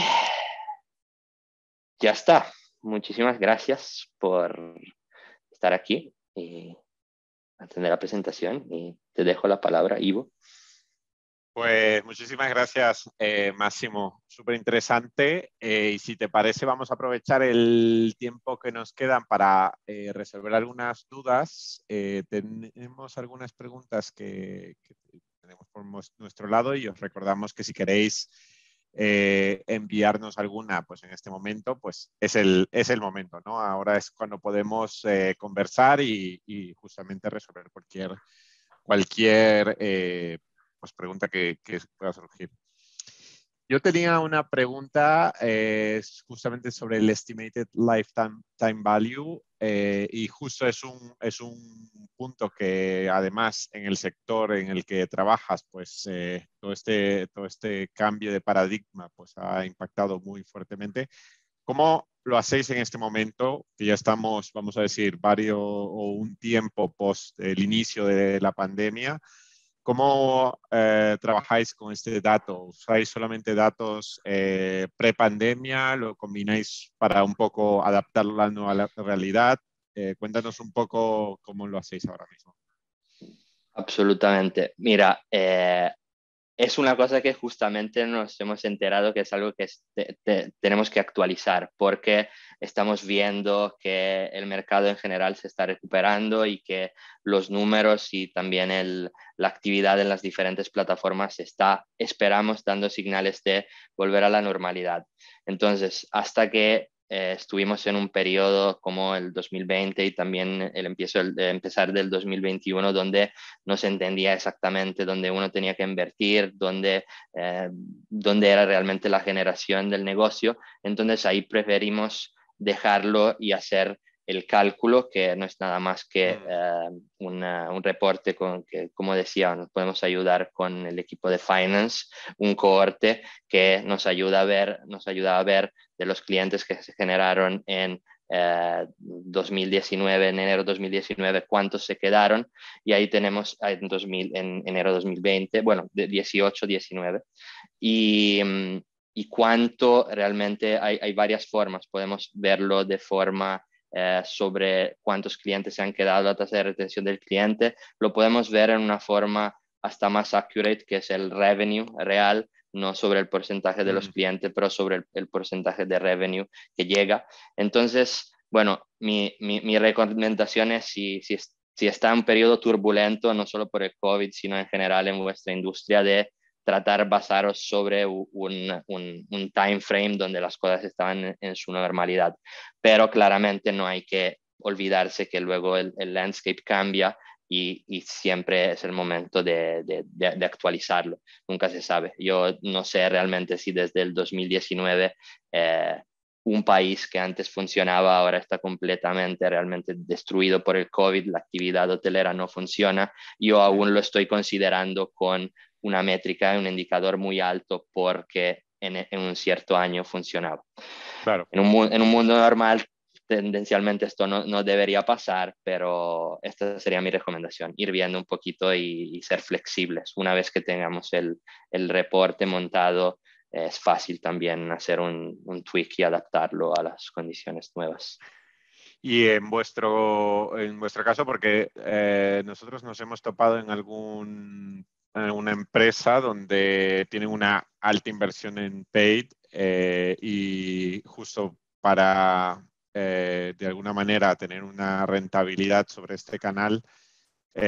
ya está. Muchísimas gracias por estar aquí y eh, a la presentación. Y te dejo la palabra, Ivo. Pues muchísimas gracias, eh, Máximo. Súper interesante. Eh, y si te parece, vamos a aprovechar el tiempo que nos quedan para resolver algunas dudas. tenemos algunas preguntas que tenemos por nuestro lado y os recordamos que si queréis eh, enviarnos alguna, pues en este momento, pues es el, es el momento, ¿no? Ahora es cuando podemos eh, conversar y, justamente resolver cualquier, cualquier eh, pues pregunta que pueda surgir. Yo tenía una pregunta eh, justamente sobre el Estimated Lifetime time Value eh, y justo es un, es un punto que además en el sector en el que trabajas, pues eh, todo, este, todo este cambio de paradigma pues ha impactado muy fuertemente. ¿Cómo lo hacéis en este momento, que ya estamos, vamos a decir, varios o un tiempo post el inicio de la pandemia? ¿Cómo eh, trabajáis con este dato? ¿Usáis solamente datos eh, pre-pandemia? ¿Lo combináis para un poco adaptarlo a la nueva realidad? Eh, cuéntanos un poco cómo lo hacéis ahora mismo. Absolutamente. Mira, es una cosa que justamente nos hemos enterado que es algo que tenemos que actualizar porque estamos viendo que el mercado en general se está recuperando y que los números y también la actividad en las diferentes plataformas está, esperamos, dando señales de volver a la normalidad. Entonces, hasta que eh, estuvimos en un periodo como el 2020 y también el, empiezo, el empezar del 2021 donde no se entendía exactamente dónde uno tenía que invertir, dónde, eh, dónde era realmente la generación del negocio. Entonces ahí preferimos dejarlo y hacer el cálculo, que no es nada más que mm. eh, un reporte con que, como decía, nos podemos ayudar con el equipo de finance, un cohorte que nos ayuda a ver, nos ayuda a ver de los clientes que se generaron en 2019, eh, en enero 2019, cuántos se quedaron y ahí tenemos en, 2000, en enero 2020, bueno, de 18, 19 y... Mm, y cuánto realmente hay, hay varias formas. Podemos verlo de forma eh, sobre cuántos clientes se han quedado, la tasa de retención del cliente, lo podemos ver en una forma hasta más accurate, que es el revenue real, no sobre el porcentaje de los mm. clientes, pero sobre el, porcentaje de revenue que llega. Entonces, bueno, mi, recomendación es si, si, está en un periodo turbulento, no solo por el COVID, sino en general en vuestra industria, de tratar basaros sobre un, un, time frame donde las cosas estaban en, su normalidad. Pero claramente no hay que olvidarse que luego el, landscape cambia y, siempre es el momento de, actualizarlo. Nunca se sabe. Yo no sé realmente si desde el 2019... Eh, un país que antes funcionaba ahora está completamente, realmente destruido por el COVID, la actividad hotelera no funciona. Yo aún lo estoy considerando con una métrica, un indicador muy alto porque en, un cierto año funcionaba. Claro. En, un, en, un, mundo normal, tendencialmente esto no, no, debería pasar, pero esta sería mi recomendación, ir viendo un poquito y, ser flexibles. Una vez que tengamos el, el reporte montado, es fácil también hacer un, un, tweak y adaptarlo a las condiciones nuevas. Y en vuestro, en vuestro caso, porque eh, nosotros nos hemos topado en algún eh, una empresa donde tienen una alta inversión en paid eh, y justo para eh, de alguna manera tener una rentabilidad sobre este canal,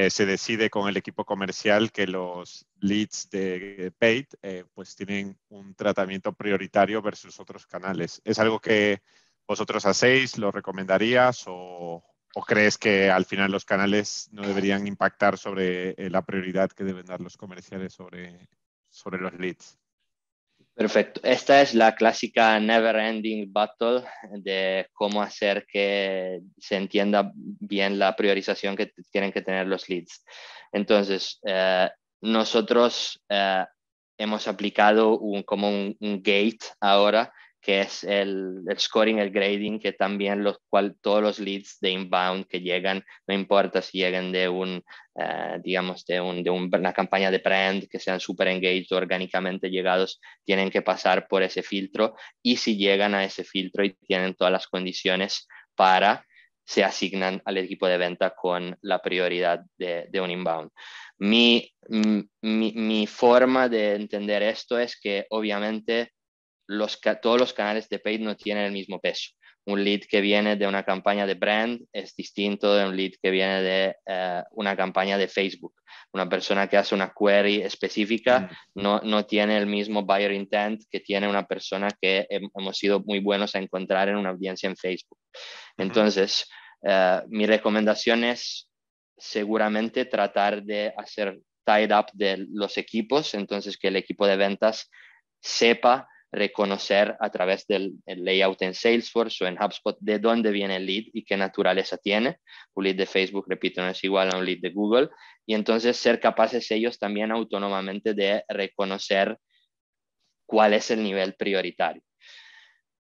se decide con el equipo comercial que los leads de paid pues tienen un tratamiento prioritario versus otros canales. ¿Es algo que vosotros hacéis? ¿Lo recomendarías o, ¿O crees que al final los canales no deberían impactar sobre eh, la prioridad que deben dar los comerciales sobre, los leads? Perfecto. Esta es la clásica never ending battle de cómo hacer que se entienda bien la priorización que tienen que tener los leads. Entonces, eh, nosotros eh, hemos aplicado como un, gate ahora que es el, scoring, el grading, que también los cual, todos los leads de inbound que llegan, no importa si llegan de un, eh, digamos, de, un, de una campaña de brand, que sean súper engaged orgánicamente llegados, tienen que pasar por ese filtro y si llegan a ese filtro y tienen todas las condiciones para, se asignan al equipo de venta con la prioridad de, de un inbound. Mi, mi, mi forma de entender esto es que obviamente todos los canales de paid no tienen el mismo peso. Un lead que viene de una campaña de brand es distinto de un lead que viene de eh, una campaña de Facebook. Una persona que hace una query específica mm. no, tiene el mismo buyer intent que tiene una persona que hemos sido muy buenos a encontrar en una audiencia en Facebook. Entonces, eh, mi recomendación es seguramente tratar de hacer tied up de los equipos, entonces que el equipo de ventas sepa reconocer a través del layout en Salesforce o en HubSpot de dónde viene el lead y qué naturaleza tiene. Un lead de Facebook, repito, no es igual a un lead de Google. Y entonces ser capaces ellos también autónomamente de reconocer cuál es el nivel prioritario.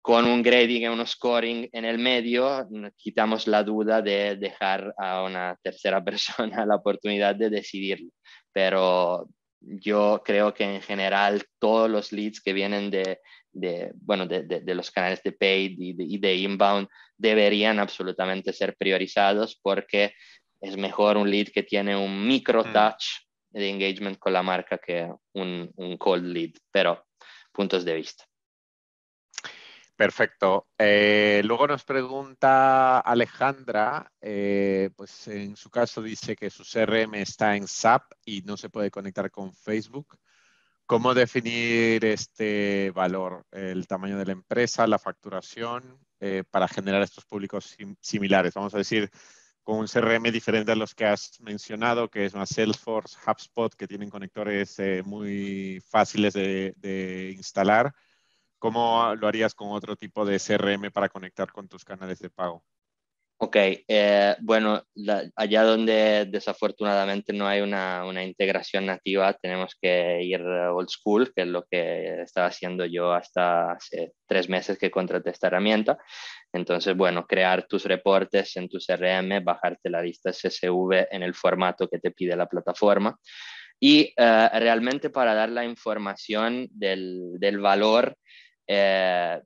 Con un grading y un scoring en el medio, quitamos la duda de dejar a una tercera persona la oportunidad de decidirlo. Pero, yo creo que en general todos los leads que vienen de, bueno, de, los canales de paid y de, inbound deberían absolutamente ser priorizados porque es mejor un lead que tiene un micro mm. touch de engagement con la marca que un, un cold lead, pero puntos de vista. Perfecto. Eh, luego nos pregunta Alejandra, eh, pues en su caso dice que su CRM está en SAP y no se puede conectar con Facebook. ¿Cómo definir este valor, el tamaño de la empresa, la facturación, eh, para generar estos públicos similares? Vamos a decir, con un CRM diferente a los que has mencionado, que es una Salesforce, HubSpot, que tienen conectores muy fáciles de instalar ¿Cómo lo harías con otro tipo de CRM para conectar con tus canales de pago? Ok, eh, bueno, allá donde desafortunadamente no hay una, integración nativa, tenemos que ir old school, que es lo que estaba haciendo yo hasta hace tres meses que contraté esta herramienta. Entonces, bueno, crear tus reportes en tu CRM, bajarte la lista CSV en el formato que te pide la plataforma. Y eh, realmente para dar la información del, del valor eh,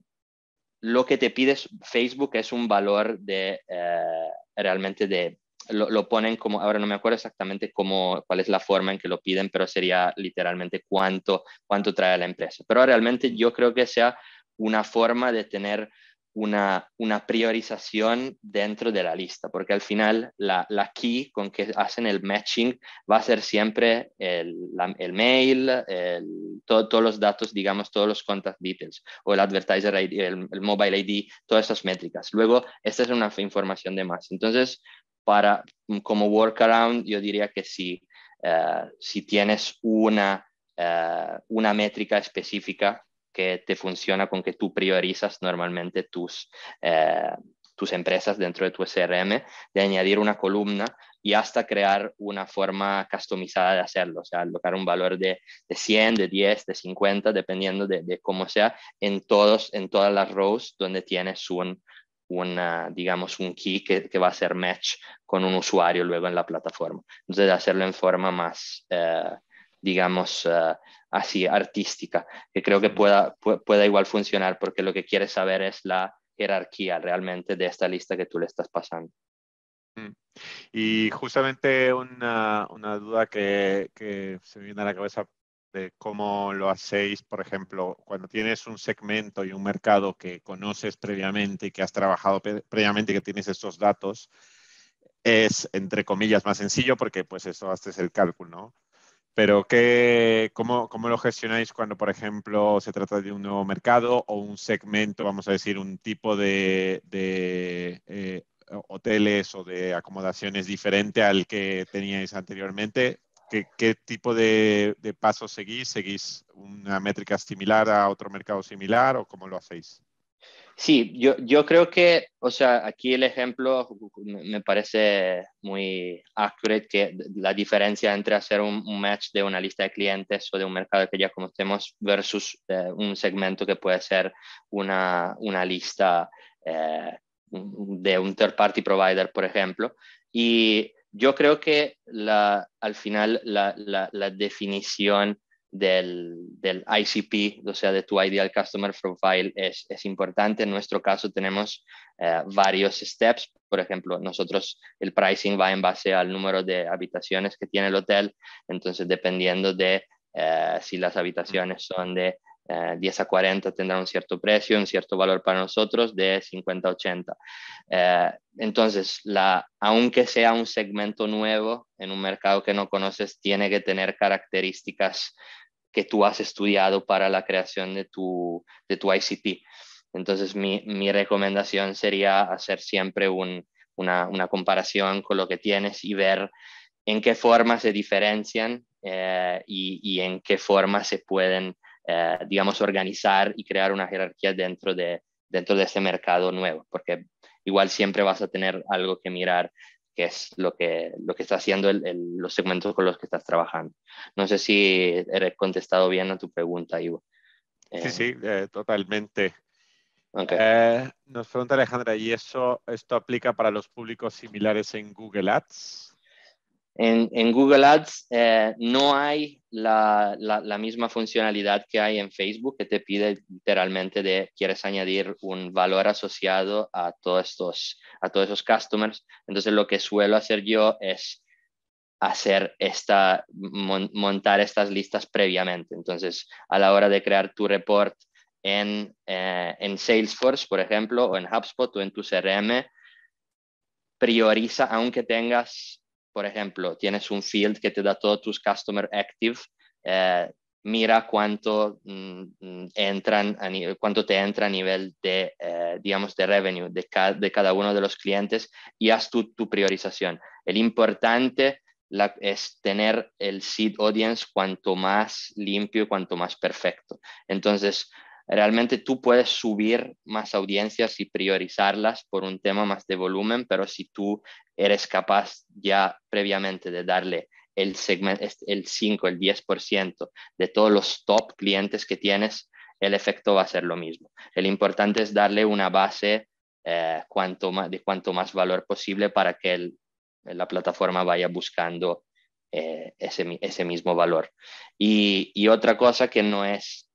lo que te pides Facebook es un valor de eh, realmente de lo, ponen como, ahora no me acuerdo exactamente cómo, cuál es la forma en que lo piden, pero sería literalmente cuánto, cuánto trae la empresa. Pero realmente yo creo que sea una forma de tener una, una, priorización dentro de la lista, porque al final la, la key con que hacen el matching va a ser siempre el, mail, todos los datos, digamos, todos los contact details o el advertiser ID, el, mobile ID, todas esas métricas. Luego, esta es una información de más. Entonces, para, como workaround, yo diría que si, eh, si tienes una, eh, una métrica específica que te funciona con que tú priorizas normalmente tus, eh, tus empresas dentro de tu SRM, de añadir una columna y hasta crear una forma customizada de hacerlo, o sea, colocar un valor de, de 100, de 10, de 50, dependiendo de, de, cómo sea, en, todos, en todas las rows donde tienes un, una, digamos, un key que, va a ser match con un usuario luego en la plataforma. Entonces, hacerlo en forma más... Eh, digamos, eh, así artística, que creo que pueda, pueda igual funcionar porque lo que quieres saber es la jerarquía realmente de esta lista que tú le estás pasando. Mm. Y justamente una, una duda que, que se me viene a la cabeza de cómo lo hacéis, por ejemplo, cuando tienes un segmento y un mercado que conoces previamente y que has trabajado previamente y que tienes esos datos, es entre comillas más sencillo porque pues eso haces el cálculo, ¿no? Pero ¿qué, cómo, lo gestionáis cuando, por ejemplo, se trata de un nuevo mercado o un segmento, vamos a decir, un tipo de, eh, hoteles o de acomodaciones diferente al que teníais anteriormente? ¿Qué, tipo de, de pasos seguís? ¿Seguís una métrica similar a otro mercado similar o cómo lo hacéis? Sí, yo, yo creo que, o sea, aquí el ejemplo me parece muy accurate, que la diferencia entre hacer un, match de una lista de clientes o de un mercado que ya conocemos versus eh, un segmento que puede ser una, una lista eh, de un third party provider, por ejemplo. Y yo creo que la, al final la, la, la definición del, del, ICP, o sea, de tu Ideal Customer Profile, es, importante. En nuestro caso tenemos eh, varios steps. Por ejemplo, nosotros el pricing va en base al número de habitaciones que tiene el hotel. Entonces, dependiendo de eh, si las habitaciones son de 10 eh, a 40, tendrá un cierto precio, un cierto valor para nosotros, de 50 a 80. entonces, la, aunque sea un segmento nuevo en un mercado que no conoces, tiene que tener características que tú has estudiado para la creación de tu, de Entonces, mi, recomendación sería hacer siempre una, comparación con lo que tienes y ver en qué formas se diferencian eh, y, en qué formas se pueden, eh, digamos, organizar y crear una jerarquía dentro de, dentro de mercado nuevo, porque igual siempre vas a tener algo que mirar qué es lo que, lo que está haciendo el, los segmentos con los que estás trabajando. No sé si he contestado bien a tu pregunta, Ivo. sí, eh, sí, eh, totalmente. Eh, nos pregunta Alejandra, ¿y eso esto aplica para los públicos similares en Google Ads? En, Google Ads eh, no hay la, misma funcionalidad que hay en Facebook que te pide literalmente de quieres añadir un valor asociado a todos estos, a todos esos customers. Entonces lo que suelo hacer yo es hacer esta, montar estas listas previamente. Entonces a la hora de crear tu report en, eh, en Salesforce, por ejemplo, o en HubSpot o en tu CRM, prioriza, aunque tengas por ejemplo, tienes un field que te da todos tus customer active, eh, mira cuánto, mm, mm, entran a cuánto te entra a nivel de, eh, digamos, de revenue de, de, cada uno de los clientes y haz tu, tu priorización. El importante la, es tener el seed audience cuanto más limpio, y cuanto más perfecto. Entonces, realmente tú puedes subir más audiencias y priorizarlas por un tema más de volumen, pero si tú eres capaz ya previamente de darle el, segmento, este, el 5, el 10% de todos los top clientes que tienes, el efecto va a ser lo mismo. El importante es darle una base eh, de cuanto más valor posible para que la plataforma vaya buscando eh, ese, mismo valor. y otra cosa que no es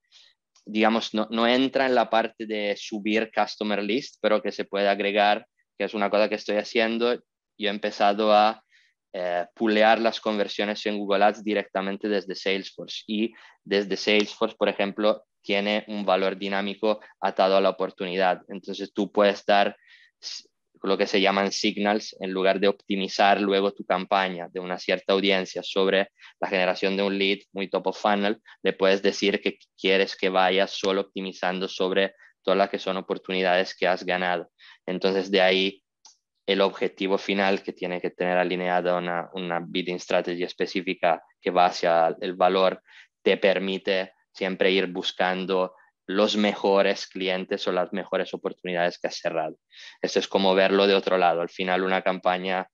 digamos, no, no, entra en la parte de subir customer list, pero que se puede agregar, que es una cosa que estoy haciendo. Yo he empezado a eh, pulear las conversiones en Google Ads directamente desde Salesforce y desde Salesforce, por ejemplo, tiene un valor dinámico atado a la oportunidad. Entonces tú puedes dar lo que se llaman signals, en lugar de optimizar luego tu campaña de una cierta audiencia sobre la generación de un lead muy top of funnel, le puedes decir que quieres que vaya solo optimizando sobre todas las que son oportunidades que has ganado. Entonces de ahí el objetivo final que tiene que tener alineada una, una bidding strategy específica que va hacia el valor te permite siempre ir buscando los mejores clientes o las mejores oportunidades que has cerrado. Eso es como verlo de otro lado. Al final una campaña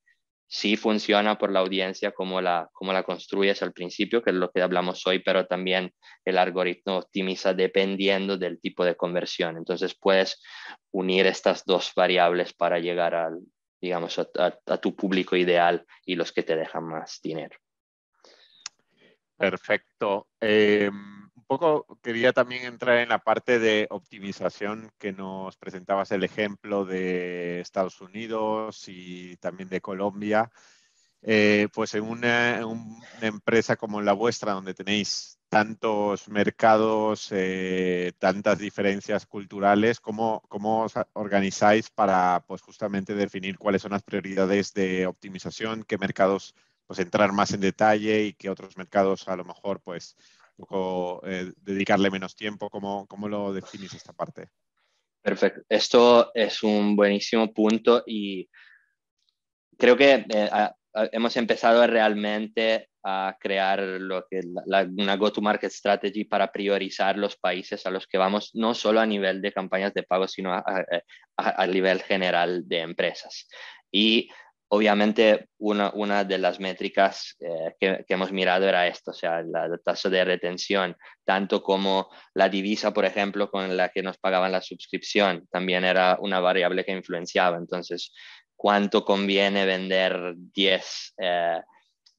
sí funciona por la audiencia, como la, como la construyes al principio, que es lo que hablamos hoy, pero también el algoritmo optimiza dependiendo del tipo de conversión. Entonces puedes unir estas dos variables para llegar al, digamos, a, tu público ideal y los que te dejan más dinero. Perfecto. Em, poco quería también entrar en la parte de optimización que nos presentabas el ejemplo de Estados Unidos y también de Colombia. Eh, pues en una, empresa como la vuestra, donde tenéis tantos mercados, eh, tantas diferencias culturales, ¿cómo, os organizáis para pues, justamente definir cuáles son las prioridades de optimización, qué mercados pues entrar más en detalle y qué otros mercados a lo mejor pues poco eh, dedicarle menos tiempo. ¿Cómo, ¿Cómo lo definís esta parte? Perfecto. Esto es un buenísimo punto y creo que eh, hemos empezado realmente a crear lo que una go-to-market strategy para priorizar los países a los que vamos, no solo a nivel de campañas de pago, sino a, a nivel general de empresas. Y obviamente una, de las métricas eh, que, hemos mirado era esto, o sea, la, tasa de retención, tanto como la divisa, por ejemplo, con la que nos pagaban la suscripción, también era una variable que influenciaba. Entonces, ¿cuánto conviene vender 10 eh,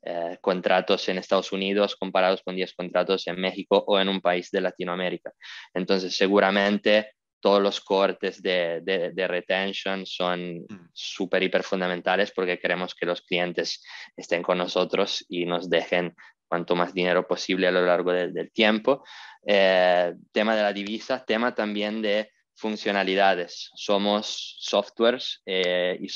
eh, contratos en Estados Unidos comparados con 10 contratos en México o en un país de Latinoamérica? Entonces, seguramente todos los cortes de, de, retention son mm. súper, hiper fundamentales porque queremos que los clientes estén con nosotros y nos dejen cuanto más dinero posible a lo largo del tiempo. Eh, tema de la divisa, tema también de funcionalidades. Somos softwares eh, y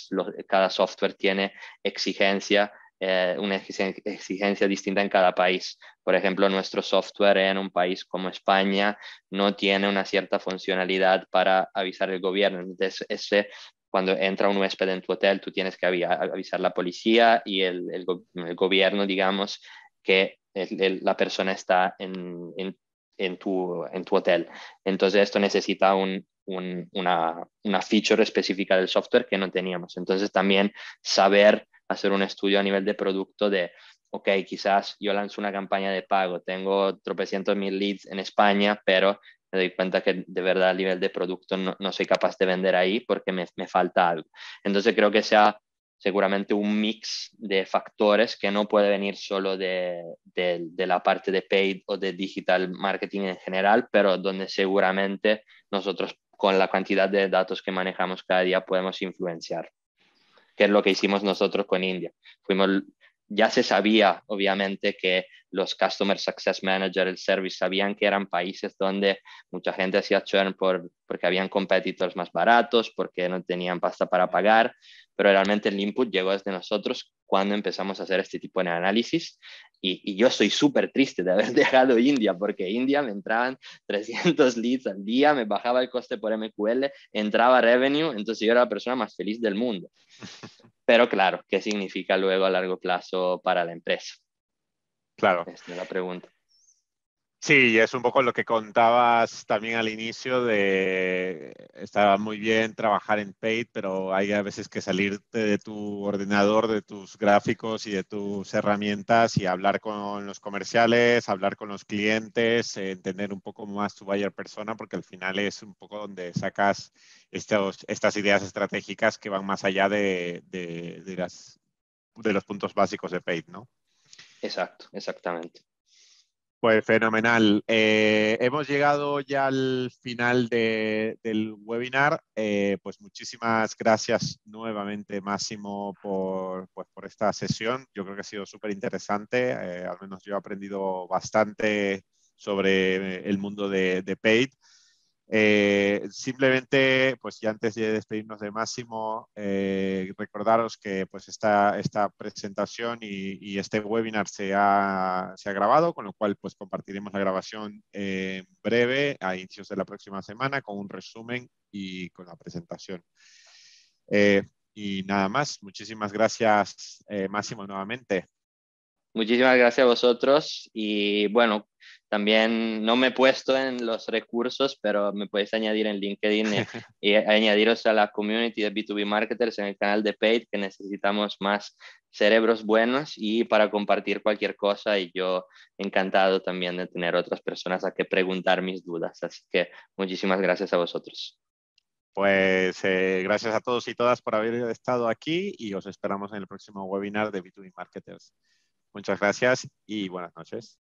cada software tiene exigencia eh, una exigencia distinta en cada país. Por ejemplo, nuestro software en un país como España no tiene una cierta funcionalidad para avisar el gobierno. Entonces, ese, cuando entra un huésped en tu hotel, tú tienes que avisar la policía y el, gobierno, digamos, que la persona está en, en, tu, hotel. Entonces, esto necesita una, una feature específica del software que no teníamos. Entonces, también saber hacer un estudio a nivel de producto de, ok, quizás yo lanzo una campaña de pago, tengo tropecientos mil leads en España, pero me doy cuenta que de verdad a nivel de producto no, soy capaz de vender ahí porque me, me, falta algo. Entonces creo que sea seguramente un mix de factores que no puede venir solo de, de la parte de paid o de digital marketing en general, pero donde seguramente nosotros con la cantidad de datos que manejamos cada día podemos influenciar que es lo que hicimos nosotros con India. Fuimos, ya se sabía, obviamente, que los Customer Success Manager, el Service, sabían que eran países donde mucha gente hacía churn por, porque habían competidores más baratos, porque no tenían pasta para pagar, pero realmente el input llegó desde nosotros cuando empezamos a hacer este tipo de análisis y, yo soy súper triste de haber dejado India, porque India me entraban 300 leads al día, me bajaba el coste por MQL, entraba revenue, entonces yo era la persona más feliz del mundo. Pero claro, ¿qué significa luego a largo plazo para la empresa? Claro. Esta es la pregunta. Sí, es un poco lo que contabas también al inicio de estaba muy bien trabajar en paid, pero hay a veces que salirte de tu ordenador, de tus gráficos y de tus herramientas y hablar con los comerciales, hablar con los clientes, entender un poco más tu buyer persona, porque al final es un poco donde sacas estas ideas estratégicas que van más allá de, de, de los puntos básicos de paid, ¿no? Exacto, exactamente. Pues fenomenal. Eh, hemos llegado ya al final del webinar. Eh, pues muchísimas gracias nuevamente, Máximo, por, pues, por, esta sesión. Yo creo que ha sido súper interesante. Eh, al menos yo he aprendido bastante sobre el mundo de, de Paid. Eh, simplemente, pues ya antes de despedirnos de Máximo, eh, recordaros que pues esta, esta presentación y, este webinar se ha, grabado, con lo cual pues compartiremos la grabación en breve a inicios de la próxima semana con un resumen y con la presentación. Eh, y nada más, muchísimas gracias Máximo nuevamente. Muchísimas gracias a vosotros y bueno, también no me he puesto en los recursos, pero me podéis añadir en LinkedIn y, añadiros a la community de B2B Marketers en el canal de Paid, que necesitamos más cerebros buenos y para compartir cualquier cosa. Y yo encantado también de tener otras personas a que preguntar mis dudas. Así que muchísimas gracias a vosotros. Pues eh, gracias a todos y todas por haber estado aquí y os esperamos en el próximo webinar de B2B Marketers. Muchas gracias y buenas noches.